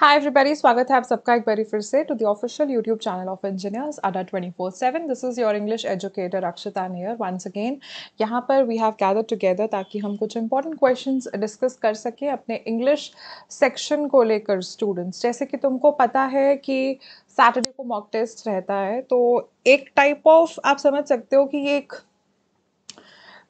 High एवरीबेरी स्वागत है आप सबका एक बारी फिर से to the official YouTube channel of engineers Adda twenty four seven this is your English educator Akshata Nair once again यहाँ पर वी हैव गैदर टुगेदर ताकि हम कुछ इंपॉर्टेंट क्वेश्चन डिस्कस कर सकें अपने इंग्लिश सेक्शन को लेकर स्टूडेंट्स जैसे कि तुमको पता है कि सैटरडे को मॉक टेस्ट रहता है तो एक टाइप ऑफ आप समझ सकते हो कि एक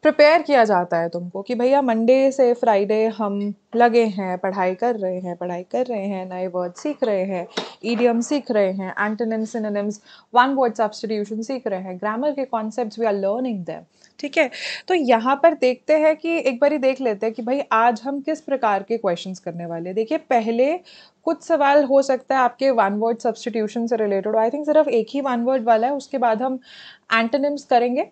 प्रिपेयर किया जाता है तुमको कि भैया मंडे से फ्राइडे हम लगे हैं पढ़ाई कर रहे हैं पढ़ाई कर रहे हैं नए वर्ड सीख रहे हैं ईडियम सीख रहे हैं antonym synonyms one word substitution सीख रहे हैं ग्रामर के concept we are learning them ठीक है तो यहाँ पर देखते हैं कि एक बार ही देख लेते हैं कि भाई आज हम किस प्रकार के क्वेश्चंस करने वाले देखिए पहले कुछ सवाल हो सकता है आपके वन वर्ड सब्सटीट्यूशन से रिलेटेड आई थिंक सिर्फ एक ही वन वर्ड वाला है उसके बाद हम एंटनिम्स करेंगे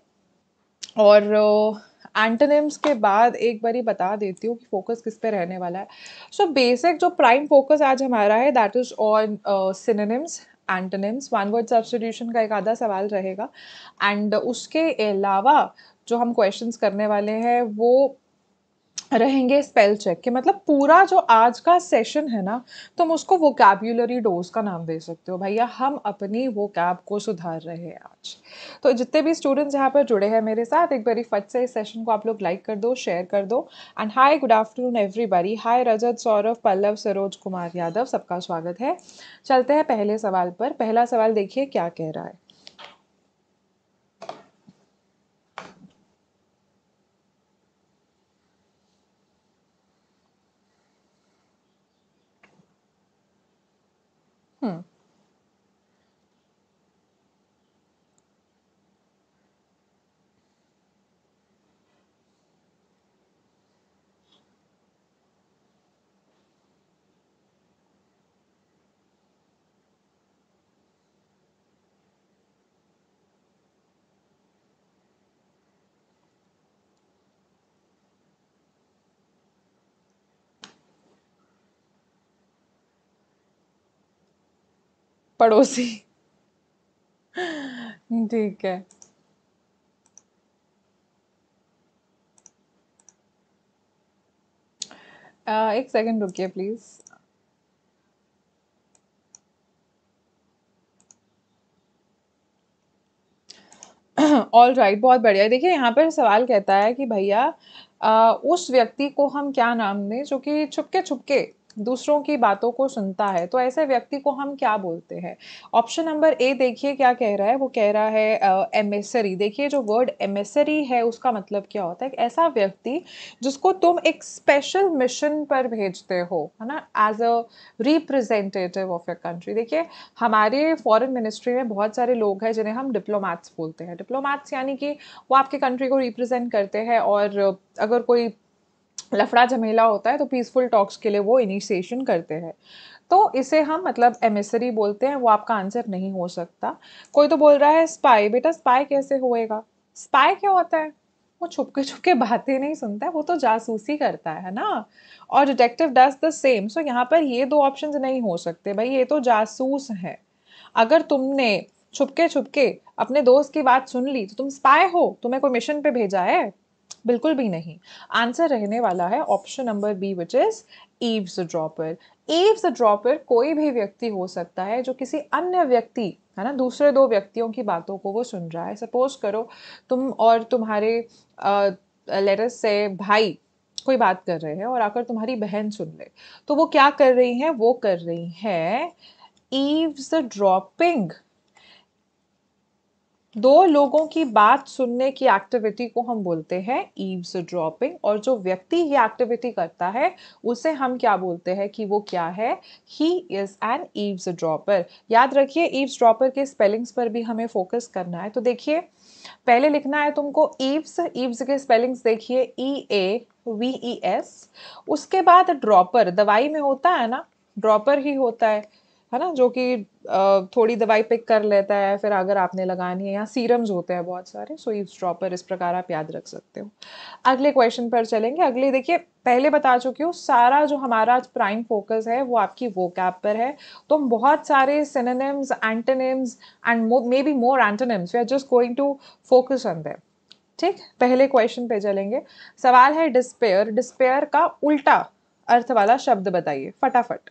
और एंटोनिम्स uh, के बाद एक बारी बता देती हूँ कि फोकस किस पे रहने वाला है सो so, बेसिक जो प्राइम फोकस आज हमारा है that is on synonyms antonyms one word substitution का एक आधा सवाल रहेगा एंड उसके अलावा जो हम क्वेश्चंस करने वाले हैं वो रहेंगे स्पेल चेक के मतलब पूरा जो आज का सेशन है ना तुम उसको वो कैब्यूलरी डोज का नाम दे सकते हो भैया हम अपनी वो कैब को सुधार रहे हैं आज तो जितने भी स्टूडेंट्स यहाँ पर जुड़े हैं मेरे साथ एक बारी फट से इस सेशन को आप लोग लाइक कर दो शेयर कर दो and hi good afternoon everybody hi Rajat Saurabh Pallav Saroj Kumar Yadav सबका स्वागत है चलते हैं पहले सवाल पर पहला सवाल देखिए क्या कह रहा है Hmm. पड़ोसी ठीक है। एक 1 सेकंड रुकिए प्लीज़। right, बहुत बढ़िया। देखिए यहाँ पर सवाल कहता है कि भैया उस व्यक्ति को हम क्या नाम दें जो कि छुपके-छुपके दूसरों की बातों को सुनता है तो ऐसे व्यक्ति को हम क्या बोलते हैं ऑप्शन नंबर ए देखिए क्या कह रहा है वो कह रहा है एमेसरी देखिए जो वर्ड एमेसरी है उसका मतलब क्या होता है ऐसा व्यक्ति जिसको तुम एक स्पेशल मिशन पर भेजते हो है ना as a representative of your country देखिए हमारे फॉरेन मिनिस्ट्री में बहुत सारे लोग हैं जिन्हें हम डिप्लोमैट्स बोलते हैं डिप्लोमैट्स यानी कि वो आपके कंट्री को रिप्रेजेंट करते हैं और अगर कोई लफड़ा झमेला होता है तो पीसफुल टॉक्स के लिए वो इनिशिएशन करते हैं तो इसे हम मतलब एमिसरी बोलते हैं वो आपका आंसर नहीं हो सकता कोई तो बोल रहा है स्पाई बेटा स्पाई कैसे होएगा स्पाई क्या होता है वो छुपके छुपके बातें नहीं सुनता है वो तो जासूसी करता है ना और detective does the same so यहाँ पर ये दो ऑप्शंस नहीं हो सकते भाई ये तो जासूस है अगर तुमने छुपके छुपके अपने दोस्त की बात सुन ली तो तुम स्पाई हो तुम्हें कोई मिशन पे भेजा है बिल्कुल भी नहीं आंसर रहने वाला है option number B which is eavesdropper eavesdropper कोई भी व्यक्ति हो सकता है जो किसी अन्य व्यक्ति है ना दूसरे दो व्यक्तियों की बातों को वो सुन रहा है सपोज करो तुम और तुम्हारे लेटस से भाई कोई बात कर रहे हैं और आकर तुम्हारी बहन सुन ले तो वो क्या कर रही हैं वो कर रही हैं ईव्स ड्रॉपिंग दो लोगों की बात सुनने की एक्टिविटी को हम बोलते हैं ईव्स ड्रॉपिंग और जो व्यक्ति ये एक्टिविटी करता है उसे हम क्या बोलते हैं कि वो क्या है he is an eavesdropper याद रखिए ईव्स ड्रॉपर के स्पेलिंग्स पर भी हमें फोकस करना है तो देखिए पहले लिखना है तुमको ईव्स ईव्स के स्पेलिंग्स देखिए ई ए वी ई एस उसके बाद ड्रॉपर दवाई में होता है ना ड्रॉपर ही होता है है ना जो कि थोड़ी दवाई पिक कर लेता है फिर अगर आपने लगानी है यहाँ सीरम्स होते हैं बहुत सारे सो इस ड्रॉपर इस प्रकार आप याद रख सकते हो अगले क्वेश्चन पर चलेंगे अगले देखिए पहले बता चुकी हूँ सारा जो हमारा प्राइम फोकस है वो आपकी वो कैप पर है तो हम बहुत सारे synonyms antonyms and may be more antonyms we are just going to focus on them ठीक पहले क्वेश्चन पे चलेंगे सवाल है डिस्पेयर डिस्पेयर का उल्टा अर्थ वाला शब्द बताइए फटाफट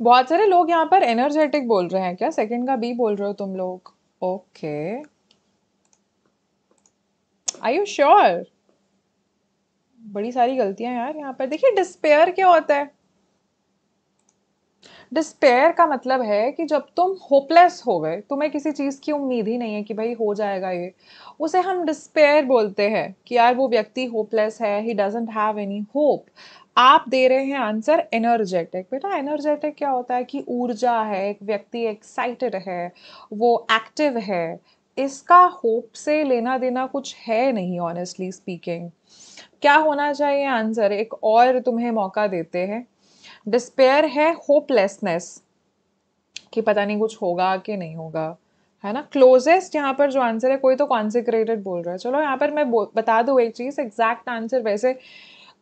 बहुत सारे लोग यहाँ पर एनर्जेटिक बोल रहे हैं क्या सेकंड का बी बोल रहे हो तुम लोग ओके आई यू श्योर बड़ी सारी गलतियां यार यहाँ पर देखिए डिस्पेयर क्या होता है डिस्पेयर का मतलब है कि जब तुम होपलेस हो गए तुम्हें किसी चीज़ की उम्मीद ही नहीं है कि भाई हो जाएगा ये उसे हम डिस्पेयर बोलते हैं कि यार वो व्यक्ति होपलेस है he doesn't have any hope आप दे रहे हैं आंसर एनर्जेटिक बेटा एनर्जेटिक क्या होता है कि ऊर्जा है एक व्यक्ति एक्साइटेड है वो एक्टिव है इसका होप से लेना देना कुछ है नहीं ऑनेस्टली स्पीकिंग क्या होना चाहिए आंसर एक और तुम्हें मौका देते हैं डिस्पेयर है होपलेसनेस कि पता नहीं कुछ होगा कि नहीं होगा है ना क्लोजेस्ट यहाँ पर जो आंसर है कोई तो कॉन्सिक्रेटेड बोल रहा है चलो यहाँ पर मैं बता दूँ एक चीज़ एग्जैक्ट आंसर वैसे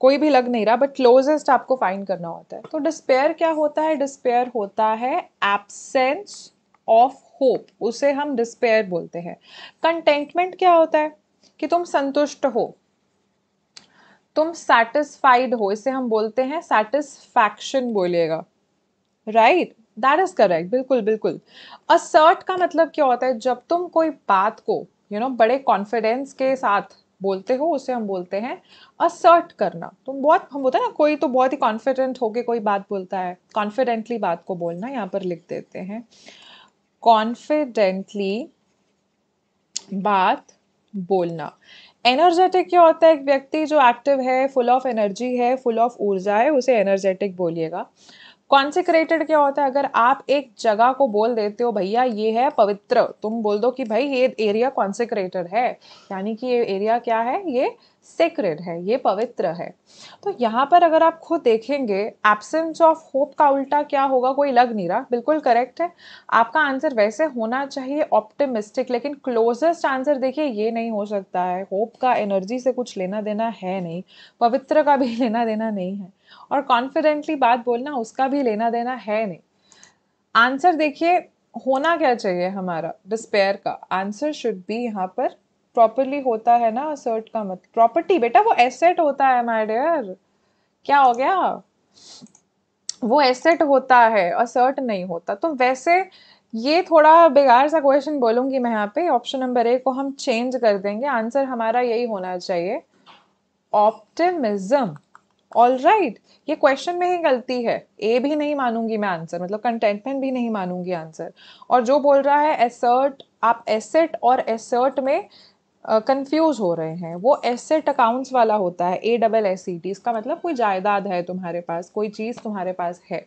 कोई भी लग नहीं रहा बट क्लोजेस्ट आपको फाइंड करना होता है तो डिस्पेयर क्या होता है डिस्पेयर होता है एबसेंस ऑफ होप उसे हम डिस्पेयर बोलते हैं कंटेंटमेंट क्या होता है कि तुम संतुष्ट हो तुम सेटिस्फाइड हो इसे हम बोलते हैं सेटिस्फैक्शन बोलेगा राइट दैट इज करेक्ट बिल्कुल बिल्कुल असर्ट का मतलब क्या होता है जब तुम कोई बात को यू you नो know, बड़े कॉन्फिडेंस के साथ बोलते हो उसे हम बोलते हैं असर्ट करना तुम तो बहुत हम बोलते हैं ना कोई तो बहुत ही कॉन्फिडेंट होके कोई बात बोलता है कॉन्फिडेंटली बात को बोलना यहाँ पर लिख देते हैं कॉन्फिडेंटली बात बोलना एनर्जेटिक क्या होता है एक व्यक्ति जो एक्टिव है फुल ऑफ एनर्जी है फुल ऑफ ऊर्जा है उसे एनर्जेटिक बोलिएगा कॉन्सिक्रेटेड क्या होता है अगर आप एक जगह को बोल देते हो भैया ये है पवित्र तुम बोल दो कि भाई ये एरिया कॉन्सिक्रेटेड है यानी कि ये एरिया क्या है ये सेक्रेड है ये पवित्र है तो यहाँ पर अगर आप खुद देखेंगे एब्सेंस ऑफ होप का उल्टा क्या होगा कोई लग नहीं रहा बिल्कुल करेक्ट है आपका आंसर वैसे होना चाहिए ऑप्टिमिस्टिक लेकिन क्लोजेस्ट आंसर देखिए ये नहीं हो सकता है होप का एनर्जी से कुछ लेना देना है नहीं पवित्र का भी लेना देना नहीं है और कॉन्फिडेंटली बात बोलना उसका भी लेना देना है नहीं आंसर देखिए होना क्या चाहिए हमारा डिस्पेयर का आंसर शुड बी यहाँ पर प्रॉपरली होता है ना असर्ट का मत प्रॉपर्टी बेटा वो एसेट होता है माय डियर क्या हो गया वो एसेट होता है असर्ट नहीं होता तो वैसे ये थोड़ा बेकार सा क्वेश्चन बोलूंगी मैं यहाँ पे ऑप्शन नंबर ए को हम चेंज कर देंगे आंसर हमारा यही होना चाहिए ऑप्टिमिज्म ऑल राइट ये क्वेश्चन में ही गलती है ए भी नहीं मानूंगी मैं आंसर मतलब कंटेंटमेंट भी नहीं मानूंगी आंसर और जो बोल रहा है एसर्ट आप एसेट और एसर्ट में कंफ्यूज uh, हो रहे हैं वो एसेट अकाउंट्स वाला होता है A double S C T इसका मतलब कोई जायदाद है तुम्हारे पास कोई चीज़ तुम्हारे पास है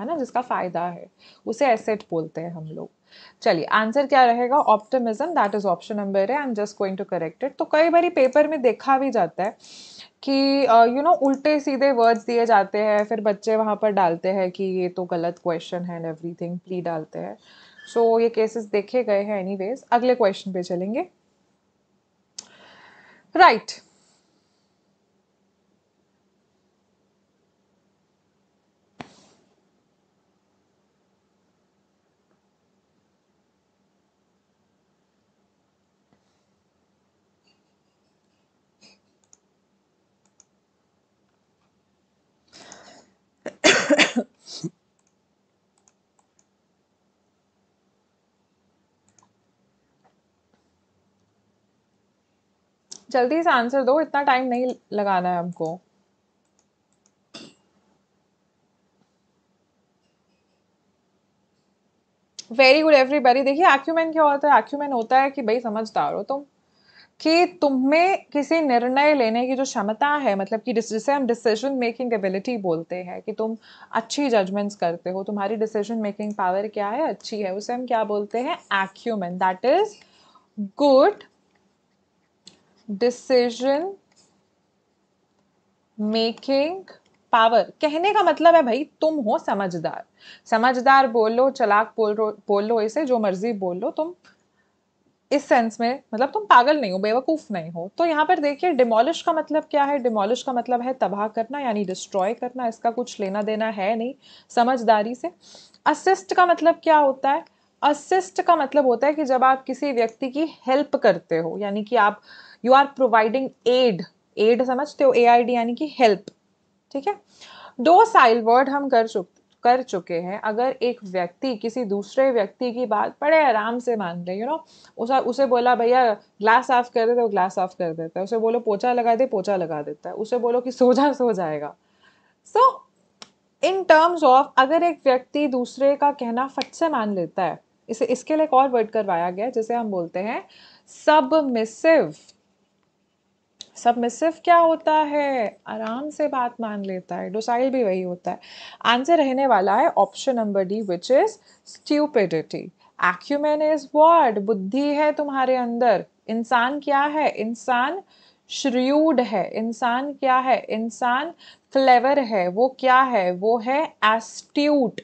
है ना जिसका फ़ायदा है उसे एसेट बोलते हैं हम लोग चलिए आंसर क्या रहेगा optimism that is option number है I am just going to correct it तो कई बार पेपर में देखा भी जाता है कि you uh, know you know, उल्टे सीधे वर्ड्स दिए जाते हैं फिर बच्चे वहाँ पर डालते हैं कि ये तो गलत क्वेश्चन है एंड थिंग प्ली डालते हैं सो so, ये केसेस देखे गए हैं एनी अगले क्वेश्चन पे चलेंगे Right जल्दी से आंसर दो इतना टाइम नहीं लगाना है हमको वेरी गुड एवरीबडी देखिए एक्यूमेन क्या होता है एक्यूमेन होता है कि भाई समझदार हो तुम कि तुम्हें किसी निर्णय लेने की जो क्षमता है मतलब कि जिसे हम डिसीजन मेकिंग एबिलिटी बोलते हैं कि तुम अच्छी जजमेंट्स करते हो तुम्हारी डिसीजन मेकिंग पावर क्या है अच्छी है उसे हम क्या बोलते हैं acumen that is good decision making power कहने का मतलब है भाई तुम हो समझदार समझदार बोलो चलाक बोलो बोलो इसे जो मर्जी बोलो तुम इस सेंस में मतलब तुम पागल नहीं हो बेवकूफ़ नहीं हो तो यहाँ पर देखिए डिमोलिश का मतलब क्या है डिमोलिश का मतलब है तबाह करना यानी डिस्ट्रॉय करना इसका कुछ लेना देना है नहीं समझदारी से असिस्ट का मतलब क्या होता है असिस्ट का मतलब होता है कि जब आप किसी व्यक्ति की हेल्प करते हो यानी कि आप you are providing aid aid समझते हो ए आई डी यानी कि हेल्प ठीक है दो साइल वर्ड हम कर चुके कर चुके हैं अगर एक व्यक्ति किसी दूसरे व्यक्ति की बात बड़े आराम से मान ले यू नो उसे उसे बोला भैया ग्लास साफ कर देते ग्लास साफ कर देता है उसे बोलो पोछा लगा दे पोछा लगा देता है उसे बोलो कि सो जा सो जाएगा सो इन टर्म्स ऑफ अगर एक व्यक्ति दूसरे का कहना फट से मान लेता है इसे इसके लिए एक और वर्ड करवाया गया जिसे हम बोलते हैं सबमिसिव सबमिसिव क्या होता है आराम से बात मान लेता है डोसाइल भी वही होता है आंसर रहने वाला है option number D which is stupidity acumen is word बुद्धि है तुम्हारे अंदर इंसान क्या है इंसान श्रूड है इंसान क्या है इंसान क्लेवर है वो क्या है वो है एस्ट्यूट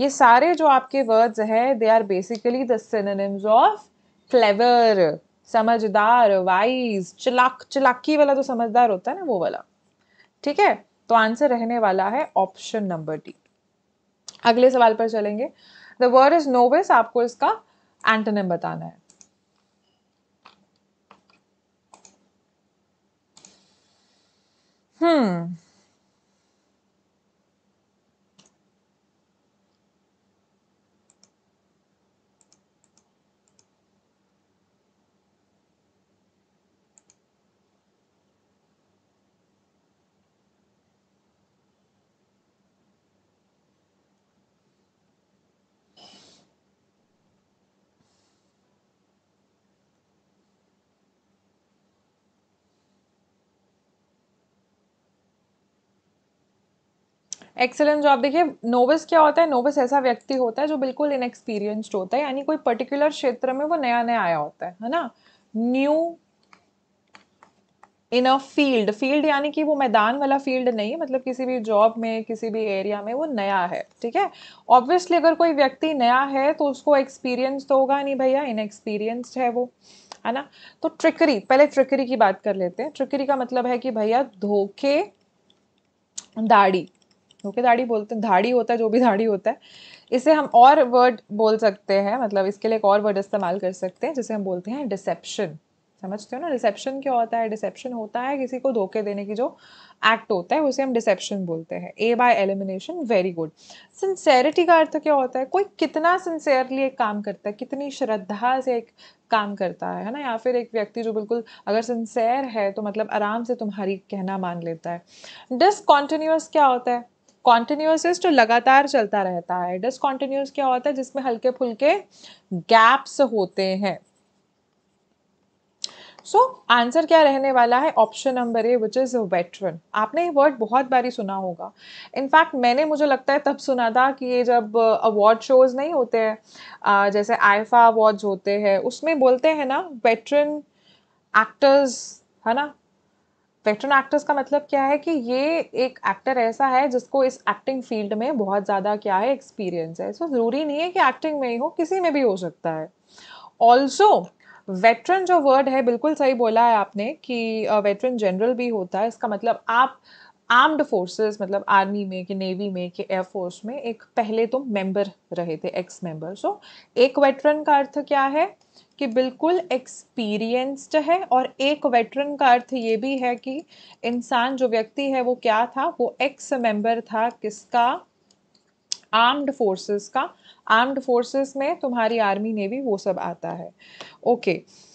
ये सारे जो आपके वर्ड्स हैं they are basically the synonyms of clever समझदार वाइज चिलाक चिलाकी वाला जो समझदार होता है ना वो वाला ठीक है तो आंसर रहने वाला है ऑप्शन नंबर डी अगले सवाल पर चलेंगे द वर्ड इज नोवेस आपको इसका एंटनम बताना है हम्म एक्सेलेंट जॉब देखिए नोविस क्या होता है नोविस ऐसा व्यक्ति होता है जो बिल्कुल इनएक्सपीरियंस्ड होता है यानी कोई पर्टिकुलर क्षेत्र में वो नया नया आया होता है है ना new in a field field यानी कि वो मैदान वाला फील्ड नहीं है मतलब किसी भी जॉब में किसी भी एरिया में वो नया है ठीक है ऑब्वियसली अगर कोई व्यक्ति नया है तो उसको एक्सपीरियंस तो होगा नहीं भैया इनएक्सपीरियंस्ड है वो है ना तो ट्रिकरी पहले ट्रिकरी की बात कर लेते हैं ट्रिकरी का मतलब है कि भैया धोखे दाढ़ी धाड़ी बोलते हैं धाड़ी होता है जो भी धाड़ी होता है इसे हम और वर्ड बोल सकते हैं मतलब इसके लिए एक और वर्ड इस्तेमाल कर सकते हैं जिसे हम बोलते हैं डिसेप्शन समझते हो ना डिसेप्शन क्या होता है डिसेप्शन होता है किसी को धोखे देने की जो एक्ट होता है उसे हम डिसेप्शन बोलते हैं A by elimination very good sincerity का अर्थ क्या होता है कोई कितना सिंसेयरली एक काम करता है कितनी श्रद्धा से एक काम करता है है ना या फिर एक व्यक्ति जो बिल्कुल अगर सिंसेयर है तो मतलब आराम से तुम्हारी कहना मान लेता है डिसकॉन्टिन्यूस क्या होता है कॉन्टिन्यूस इज जो लगातार चलता रहता है डिसकॉन्टिन्यूस क्या होता है जिसमें हल्के फुल्के गैप्स होते हैं सो so, आंसर क्या रहने वाला है option number A which is veteran आपने ये वर्ड बहुत बारी सुना होगा इनफैक्ट मैंने मुझे लगता है तब सुना था कि ये जब अवार्ड शोज नहीं होते हैं जैसे आईफा अवार्ड्स होते हैं उसमें बोलते हैं ना वेटरन एक्टर्स है ना वेटरन एक्टर्स का मतलब क्या है कि ये एक एक्टर ऐसा है जिसको इस एक्टिंग फील्ड में बहुत ज़्यादा क्या है एक्सपीरियंस है सो so, ज़रूरी नहीं है कि एक्टिंग में ही हो किसी में भी हो सकता है ऑल्सो वेटरन जो वर्ड है बिल्कुल सही बोला है आपने कि वेटरन uh, जनरल भी होता है इसका मतलब आप आर्म्ड फोर्सेस मतलब आर्मी में कि नेवी में कि एयरफोर्स में एक पहले तो मेंबर रहे थे एक्स मेंबर सो एक वेटरन का अर्थ क्या है कि बिल्कुल एक्सपीरियंस्ड है और एक वेटरन का अर्थ ये भी है कि इंसान जो व्यक्ति है वो क्या था वो एक्स मेंबर था किसका आर्म्ड फोर्सेस का आर्म्ड फोर्सेस में तुम्हारी आर्मी नेवी वो सब आता है ओके okay.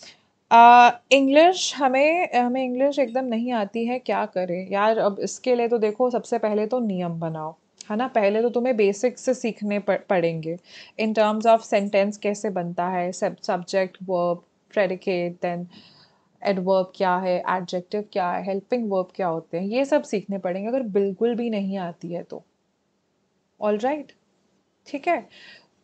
इंग्लिश हमें हमें इंग्लिश एकदम नहीं आती है क्या करें यार अब इसके लिए तो देखो सबसे पहले तो नियम बनाओ है ना पहले तो तुम्हें बेसिक से सीखने पड़ेंगे इन टर्म्स ऑफ सेंटेंस कैसे बनता है subject verb predicate then adverb क्या है एडजेक्टिव क्या है हेल्पिंग वर्ब क्या होते हैं ये सब सीखने पड़ेंगे अगर बिल्कुल भी नहीं आती है तो ऑल राइट ठीक है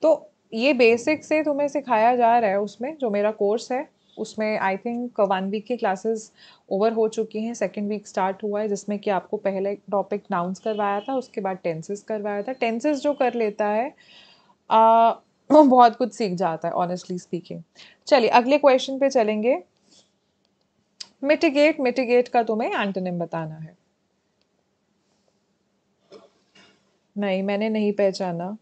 तो ये बेसिक से तुम्हें सिखाया जा रहा है उसमें जो मेरा कोर्स है उसमें आई थिंक वन वीक की क्लासेस ओवर हो चुकी हैं सेकेंड वीक स्टार्ट हुआ है जिसमें कि आपको पहले टॉपिक नाउंस करवाया था उसके बाद टेंसेस करवाया था टेंसेस जो कर लेता है वो बहुत कुछ सीख जाता है ऑनेस्टली स्पीकिंग चलिए अगले क्वेश्चन पे चलेंगे मिटिगेट मिटिगेट का तुम्हें एंटोनिम बताना है नहीं मैंने नहीं पहचाना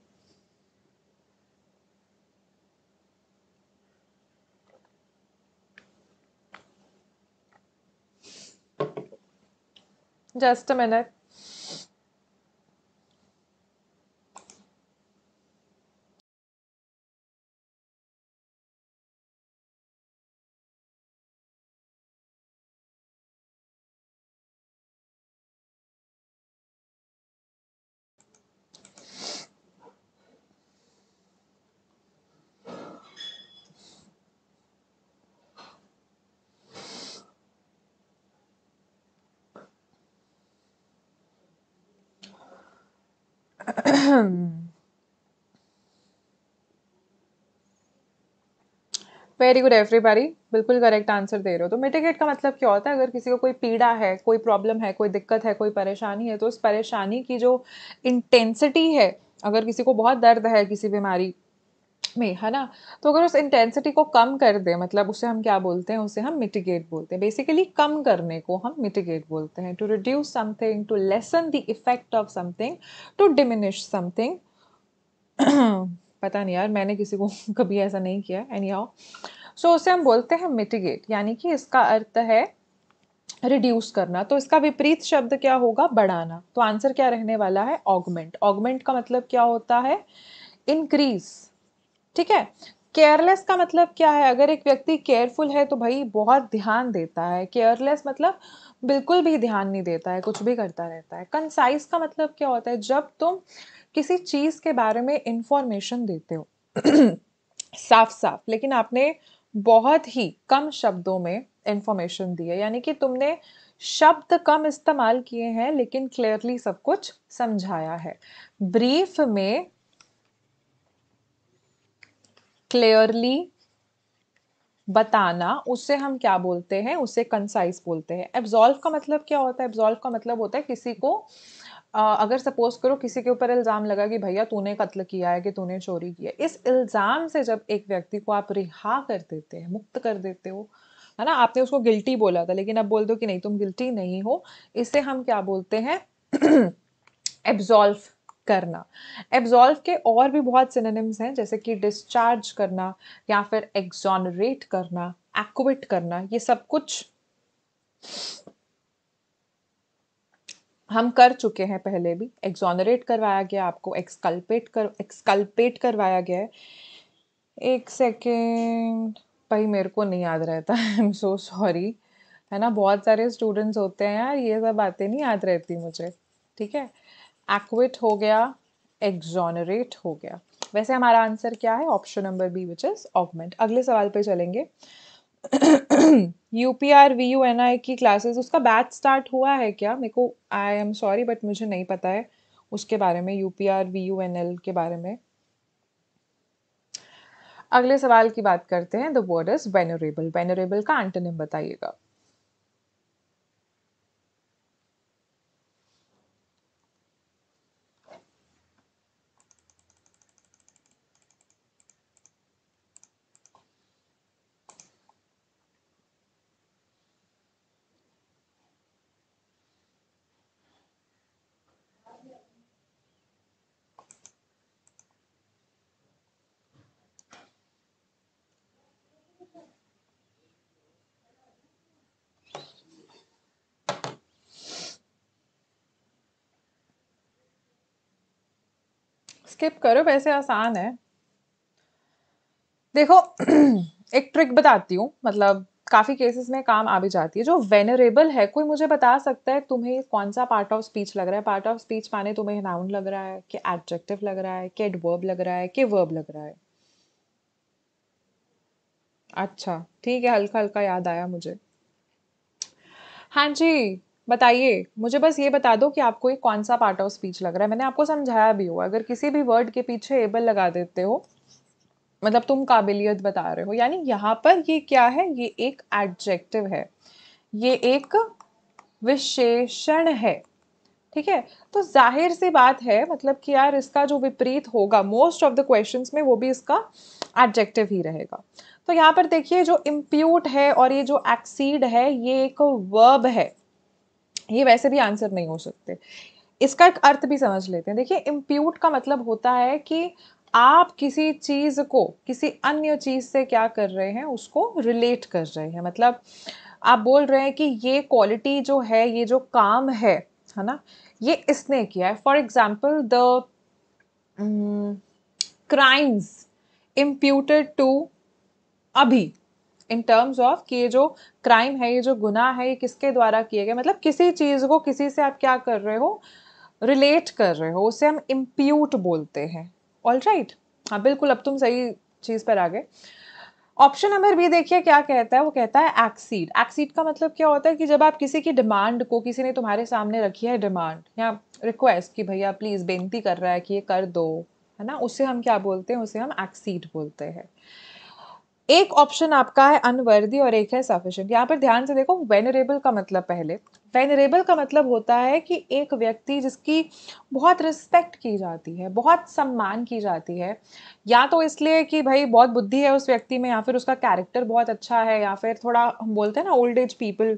Just a minute. Very good everybody बिल्कुल करेक्ट आंसर दे रहे हो तो मिटिगेट का मतलब क्या होता है अगर किसी को कोई पीड़ा है कोई प्रॉब्लम है कोई दिक्कत है कोई परेशानी है तो उस परेशानी की जो इंटेंसिटी है अगर किसी को बहुत दर्द है किसी बीमारी में है ना तो अगर उस इंटेंसिटी को कम कर दे मतलब उसे हम क्या बोलते हैं उसे हम मिटिगेट बोलते हैं बेसिकली कम करने को हम मिटिगेट बोलते हैं to reduce something to lessen the effect of something to diminish something पता नहीं यार मैंने किसी को कभी ऐसा नहीं किया एनी हाउ सो उसे हम बोलते हैं मिटिगेट यानी कि इसका अर्थ है रिड्यूस करना तो इसका विपरीत शब्द क्या होगा बढ़ाना तो आंसर क्या रहने वाला है ऑगमेंट ऑगमेंट का मतलब क्या होता है इंक्रीज ठीक है केयरलेस का मतलब क्या है अगर एक व्यक्ति केयरफुल है तो भाई बहुत ध्यान देता है केयरलेस मतलब बिल्कुल भी ध्यान नहीं देता है कुछ भी करता रहता है कंसाइज का मतलब क्या होता है जब तुम किसी चीज़ के बारे में इंफॉर्मेशन देते हो साफ साफ लेकिन आपने बहुत ही कम शब्दों में इंफॉर्मेशन दी है यानी कि तुमने शब्द कम इस्तेमाल किए हैं लेकिन क्लियरली सब कुछ समझाया है ब्रीफ में क्लियरली बताना उससे हम क्या बोलते हैं उसे कंसाइज बोलते हैं एब्जॉल्व का मतलब क्या होता है एब्जॉल्व का मतलब होता है किसी को अगर सपोज करो किसी के ऊपर इल्ज़ाम लगा कि भैया तूने कत्ल किया है कि तूने चोरी किया इस इल्ज़ाम से जब एक व्यक्ति को आप रिहा कर देते हैं मुक्त कर देते हो है ना आपने उसको गिल्टी बोला था लेकिन अब बोल दो कि नहीं तुम गिल्टी नहीं हो इससे हम क्या बोलते हैं एब्जॉल्व करना एब्जॉल्व के और भी बहुत सिनेम्स हैं जैसे कि डिस्चार्ज करना या फिर एग्जॉनरेट करना एक्विट करना ये सब कुछ हम कर चुके हैं पहले भी एक्सोनरेट करवाया गया आपको एक्सकल्पेट कर एक्सकल्पेट करवाया गया है एक सेकेंड भाई मेरे को नहीं याद रहता आई एम सो सॉरी है ना बहुत सारे स्टूडेंट्स होते हैं यार ये सब बातें नहीं याद रहती मुझे ठीक है एक्विट हो गया एग्जॉनरेट हो गया वैसे हमारा आंसर क्या है option number B which is augment अगले सवाल पे चलेंगे U P R V U N I की क्लासेस उसका बैच स्टार्ट हुआ है क्या मेरे को आई एम सॉरी बट मुझे नहीं पता है उसके बारे में U P R V U N L के बारे में अगले सवाल की बात करते हैं the word is venerable venerable का एंटोनिम बताइएगा स्किप करो वैसे आसान है देखो एक ट्रिक बताती हूँ मतलब काफ़ी केसेस में काम आ भी जाती है जो वेनरेबल है कोई मुझे बता सकता है तुम्हें कौन सा पार्ट ऑफ स्पीच लग रहा है पार्ट ऑफ स्पीच माने तुम्हें नाउन लग रहा है कि एडजेक्टिव लग रहा है कि एडवर्ब लग रहा है कि वर्ब लग रहा है अच्छा ठीक है हल्का हल्का याद आया मुझे हाँ जी बताइए मुझे बस ये बता दो कि आपको ये कौन सा पार्ट ऑफ स्पीच लग रहा है मैंने आपको समझाया भी हुआ अगर किसी भी वर्ड के पीछे एबल लगा देते हो मतलब तुम काबिलियत बता रहे हो यानी यहाँ पर ये क्या है ये एक एडजेक्टिव है ये एक विशेषण है ठीक है तो जाहिर सी बात है मतलब कि यार इसका जो विपरीत होगा मोस्ट ऑफ द क्वेश्चन में वो भी इसका एडजेक्टिव ही रहेगा तो यहाँ पर देखिए जो इम्प्यूट है और ये जो एक्सीड है ये एक वर्ब है ये वैसे भी आंसर नहीं हो सकते इसका एक अर्थ भी समझ लेते हैं देखिए इम्प्यूट का मतलब होता है कि आप किसी चीज़ को किसी अन्य चीज़ से क्या कर रहे हैं उसको रिलेट कर रहे हैं मतलब आप बोल रहे हैं कि ये क्वालिटी जो है ये जो काम है है ना ये इसने किया है for example the crimes imputed to अभी इन टर्म्स ऑफ कि ये जो क्राइम है ये जो गुना है ये किसके द्वारा किए गए मतलब किसी चीज़ को किसी से आप क्या कर रहे हो रिलेट कर रहे हो उसे हम इम्प्यूट बोलते हैं ऑल राइट हाँ बिल्कुल अब तुम सही चीज़ पर आ गए ऑप्शन नंबर बी देखिए क्या कहता है वो कहता है एक्सीड एक्सीड का मतलब क्या होता है कि जब आप किसी की डिमांड को किसी ने तुम्हारे सामने रखी है डिमांड या रिक्वेस्ट कि भैया प्लीज़ बेनती कर रहा है कि ये कर दो है ना उसे हम क्या बोलते हैं उसे हम एक्सीड बोलते हैं एक ऑप्शन आपका है अनवर्दी और एक है सफिशेंट यहाँ पर ध्यान से देखो वेनरेबल का मतलब पहले वेनरेबल का मतलब होता है कि एक व्यक्ति जिसकी बहुत रिस्पेक्ट की जाती है बहुत सम्मान की जाती है या तो इसलिए कि भाई बहुत बुद्धि है उस व्यक्ति में या फिर उसका कैरेक्टर बहुत अच्छा है या फिर थोड़ा हम बोलते हैं ना ओल्ड एज पीपल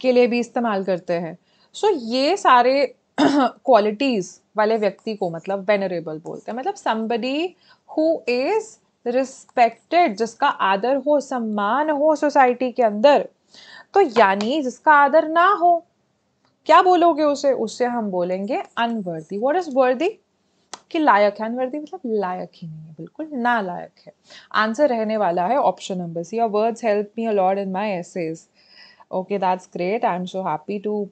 के लिए भी इस्तेमाल करते हैं सो so, ये सारे क्वालिटीज़ वाले व्यक्ति को मतलब वेनरेबल बोलते हैं मतलब सम्बडी हु इज़ रिस्पेक्टेड जिसका आदर हो सम्मान हो सोसाइटी के अंदर तो यानी जिसका आदर ना हो क्या बोलोगे उसे उससे हम बोलेंगे अनवर्दी वॉट इज वर्दी कि लायक है अनवर्दी मतलब लायक ही नहीं है बिल्कुल ना लायक है आंसर रहने वाला है ऑप्शन नंबर सी और words help me aloud in my essays okay that's great I am so happy to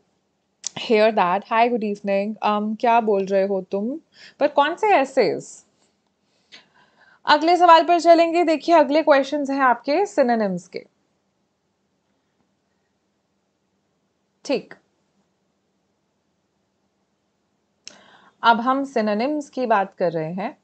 hear that hi good evening क्या बोल रहे हो तुम पर कौन से एसेज अगले सवाल पर चलेंगे देखिए अगले क्वेश्चन हैं आपके सिनेनिम्स के ठीक अब हम सिनेनिम्स की बात कर रहे हैं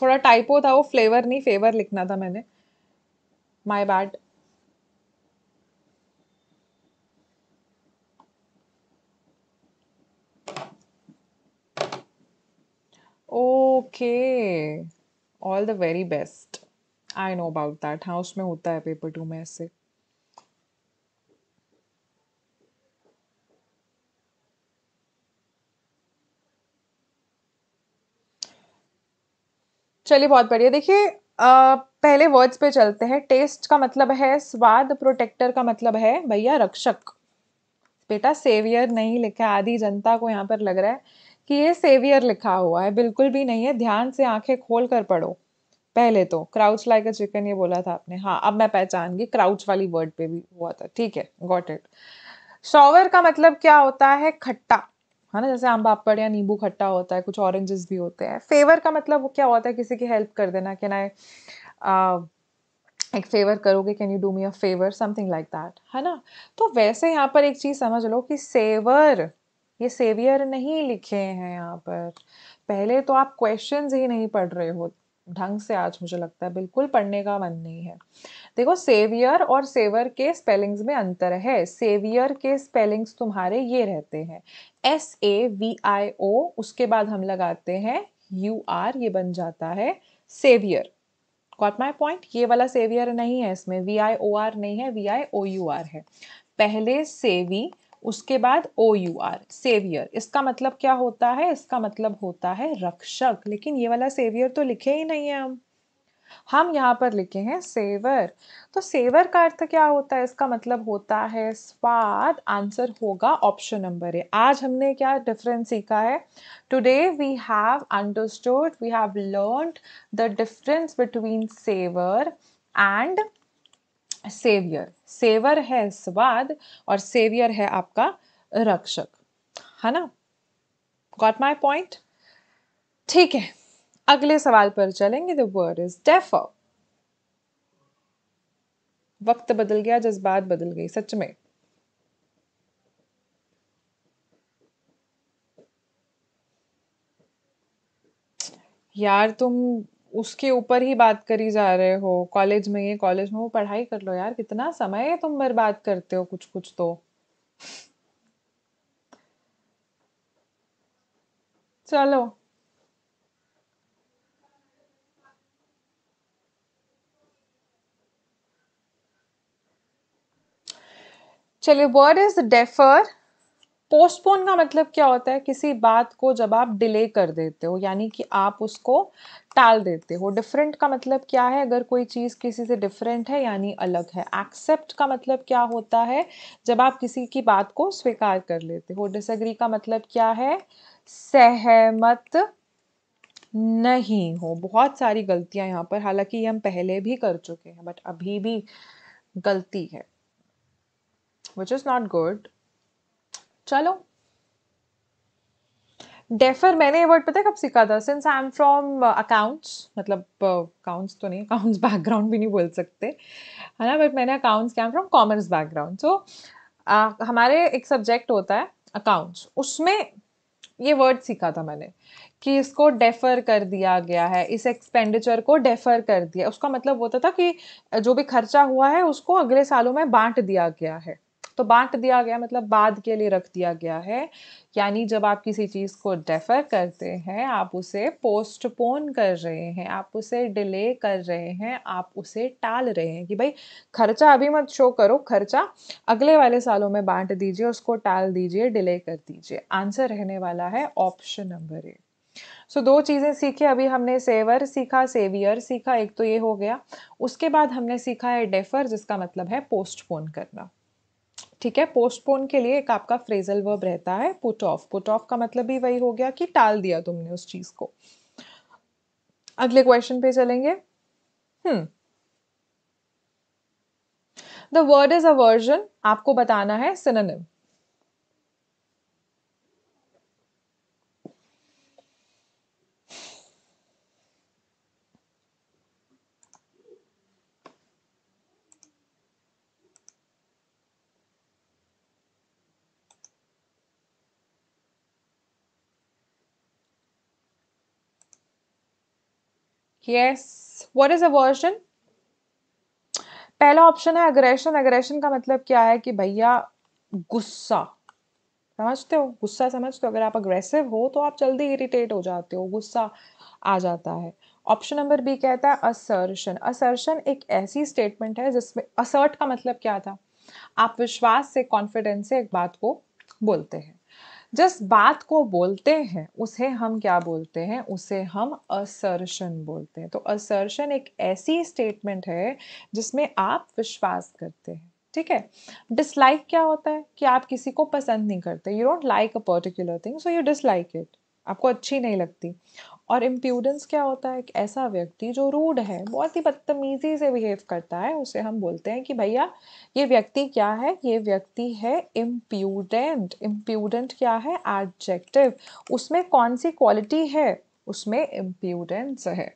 थोड़ा टाइपो था वो फ्लेवर नहीं फेवर लिखना था मैंने my bad okay all the very best I know about that हाँ उसमें होता है पेपर टू में ऐसे चलिए बहुत बढ़िया देखिए पहले वर्ड्स पे चलते हैं टेस्ट का मतलब है स्वाद प्रोटेक्टर का मतलब है भैया रक्षक बेटा सेवियर नहीं लिखा आधी जनता को यहाँ पर लग रहा है कि ये सेवियर लिखा हुआ है बिल्कुल भी नहीं है ध्यान से आंखें खोल कर पढ़ो पहले तो क्राउच लाइक अ चिकन ये बोला था आपने हाँ अब मैं पहचान गई क्राउच वाली वर्ड पे भी हुआ था ठीक है गॉट इट शॉवर का मतलब क्या होता है खट्टा है ना जैसे आम पापड़ या नींबू खट्टा होता है कुछ ऑरेंजेस भी होते हैं फेवर का मतलब क्या होता है किसी की हेल्प कर देना कैन ना Uh, एक फेवर करोगे can you do me a favour something like that है ना तो वैसे यहाँ पर एक चीज़ समझ लो कि सेवर ये सेवियर नहीं लिखे हैं यहाँ पर पहले तो आप क्वेश्चन ही नहीं पढ़ रहे हो ढंग से आज मुझे लगता है बिल्कुल पढ़ने का मन नहीं है देखो सेवियर और सेवर के स्पेलिंग्स में अंतर है सेवियर के स्पेलिंग्स तुम्हारे ये रहते हैं एस ए वी आई ओ उसके बाद हम लगाते हैं यू आर ये बन जाता है सेवियर गॉट माई पॉइंट ये वाला सेवियर नहीं है इसमें वी आई ओ आर नहीं है V I O U R है पहले सेवी उसके बाद ओ यू आर सेवियर इसका मतलब क्या होता है इसका मतलब होता है रक्षक लेकिन ये वाला सेवियर तो लिखे ही नहीं है हम हम यहाँ पर लिखे हैं सेवर तो सेवर का अर्थ क्या होता है इसका मतलब होता है स्वाद आंसर होगा ऑप्शन नंबर ए आज हमने क्या डिफरेंस सीखा है today we have understood we have learn the difference between savour and saviour savour है स्वाद और सेवियर है आपका रक्षक है ना गॉट माई पॉइंट ठीक है अगले सवाल पर चलेंगे द वर्ड इज डेफो वक्त बदल गया जज्बात बदल गई सच में यार तुम उसके ऊपर ही बात करी जा रहे हो कॉलेज में ये कॉलेज में वो पढ़ाई कर लो यार कितना समय है तुम बर्बाद करते हो कुछ कुछ तो चलो चलिए वर्ड इज डेफर पोस्टपोन का मतलब क्या होता है किसी बात को जब आप डिले कर देते हो यानी कि आप उसको टाल देते हो डिफरेंट का मतलब क्या है अगर कोई चीज़ किसी से डिफरेंट है यानी अलग है एक्सेप्ट का मतलब क्या होता है जब आप किसी की बात को स्वीकार कर लेते हो डिसग्री का मतलब क्या है सहमत नहीं हो बहुत सारी गलतियां यहाँ पर हालांकि ये हम पहले भी कर चुके हैं बट अभी भी गलती है which is not good चलो डेफर मैंने ये वर्ड पता है कब सीखा था since I am from accounts मतलब अकाउंट्स uh, तो नहीं अकाउंट्स बैकग्राउंड भी नहीं बोल सकते है ना बट मैंने अकाउंट्स क्या फ्रॉम कॉमर्स बैकग्राउंड सो हमारे एक सब्जेक्ट होता है अकाउंट्स उसमें ये वर्ड सीखा था मैंने कि इसको डेफर कर दिया गया है इस एक्सपेंडिचर को डेफर कर दिया उसका मतलब होता था कि जो भी खर्चा हुआ है उसको अगले सालों में बांट दिया गया है तो बांट दिया गया मतलब बाद के लिए रख दिया गया है यानी जब आप किसी चीज़ को डेफर करते हैं आप उसे पोस्टपोन कर रहे हैं आप उसे डिले कर रहे हैं आप उसे टाल रहे हैं कि भाई खर्चा अभी मत शो करो खर्चा अगले वाले सालों में बांट दीजिए उसको टाल दीजिए डिले कर दीजिए आंसर रहने वाला है option number A so so, दो चीज़ें सीखी अभी हमने सेवर सीखा सेवियर सीखा एक तो ये हो गया उसके बाद हमने सीखा है डेफर जिसका मतलब है पोस्टपोन करना ठीक है पोस्टपोन के लिए एक आपका फ्रेजल वर्ब रहता है पुट ऑफ पुट ऑफ का मतलब भी वही हो गया कि टाल दिया तुमने उस चीज को अगले क्वेश्चन पे चलेंगे hmm the word is aversion आपको बताना है synonym yes what is aversion पहला ऑप्शन है अग्रेशन अग्रेशन का मतलब क्या है कि भैया गुस्सा समझते हो गुस्सा समझते हो अगर आप अग्रेसिव हो तो आप जल्दी इरिटेट हो जाते हो गुस्सा आ जाता है ऑप्शन नंबर बी कहता है असर्शन असर्शन एक ऐसी स्टेटमेंट है जिसमें असर्ट का मतलब क्या था आप विश्वास से कॉन्फिडेंस से एक बात को बोलते हैं जिस बात को बोलते हैं उसे हम क्या बोलते हैं उसे हम असर्शन बोलते हैं तो असर्शन एक ऐसी स्टेटमेंट है जिसमें आप विश्वास करते हैं ठीक है डिसलाइक क्या होता है कि आप किसी को पसंद नहीं करते you don't like a particular thing so you dislike it आपको अच्छी नहीं लगती और इम्प्यूडेंस क्या होता है एक ऐसा व्यक्ति जो रूड है बहुत ही बदतमीज़ी से बिहेव करता है उसे हम बोलते हैं कि भैया ये व्यक्ति क्या है ये व्यक्ति है इम्प्यूडेंट इम्प्यूडेंट क्या है एडजेक्टिव उसमें कौन सी क्वालिटी है उसमें इम्प्यूडेंस है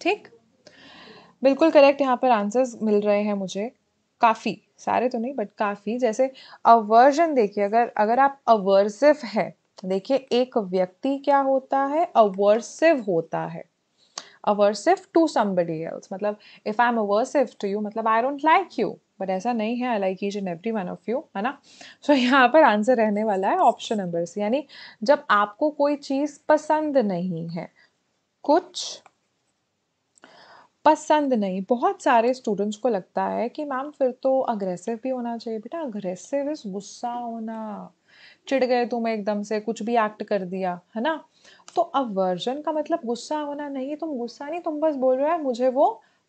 ठीक बिल्कुल करेक्ट यहाँ पर आंसर्स मिल रहे हैं मुझे काफ़ी सारे तो नहीं बट काफ़ी जैसे अवर्जन देखिए अगर अगर आप अवर्सिव है तो देखिए एक व्यक्ति क्या होता है अवर्सिव होता है अवर्सिव टू समबडी एल्स मतलब if I am aversive to you मतलब I don't like you but ऐसा नहीं है I like each and every one of you है ना सो so, यहाँ पर आंसर रहने वाला है ऑप्शन नंबर सी यानी जब आपको कोई चीज़ पसंद नहीं है कुछ पसंद नहीं बहुत सारे स्टूडेंट्स को लगता है कि मैम फिर तो अग्रेसिव भी होना चाहिए बेटा अग्रेसिव इज़ गुस्सा होना चिढ़ गए तुम एकदम से कुछ भी एक्ट कर दिया है ना तो अवर्जन का मतलब गुस्सा होना नहीं तुम गुस्सा नहीं तुम बस बोल रहे हो मुझे वो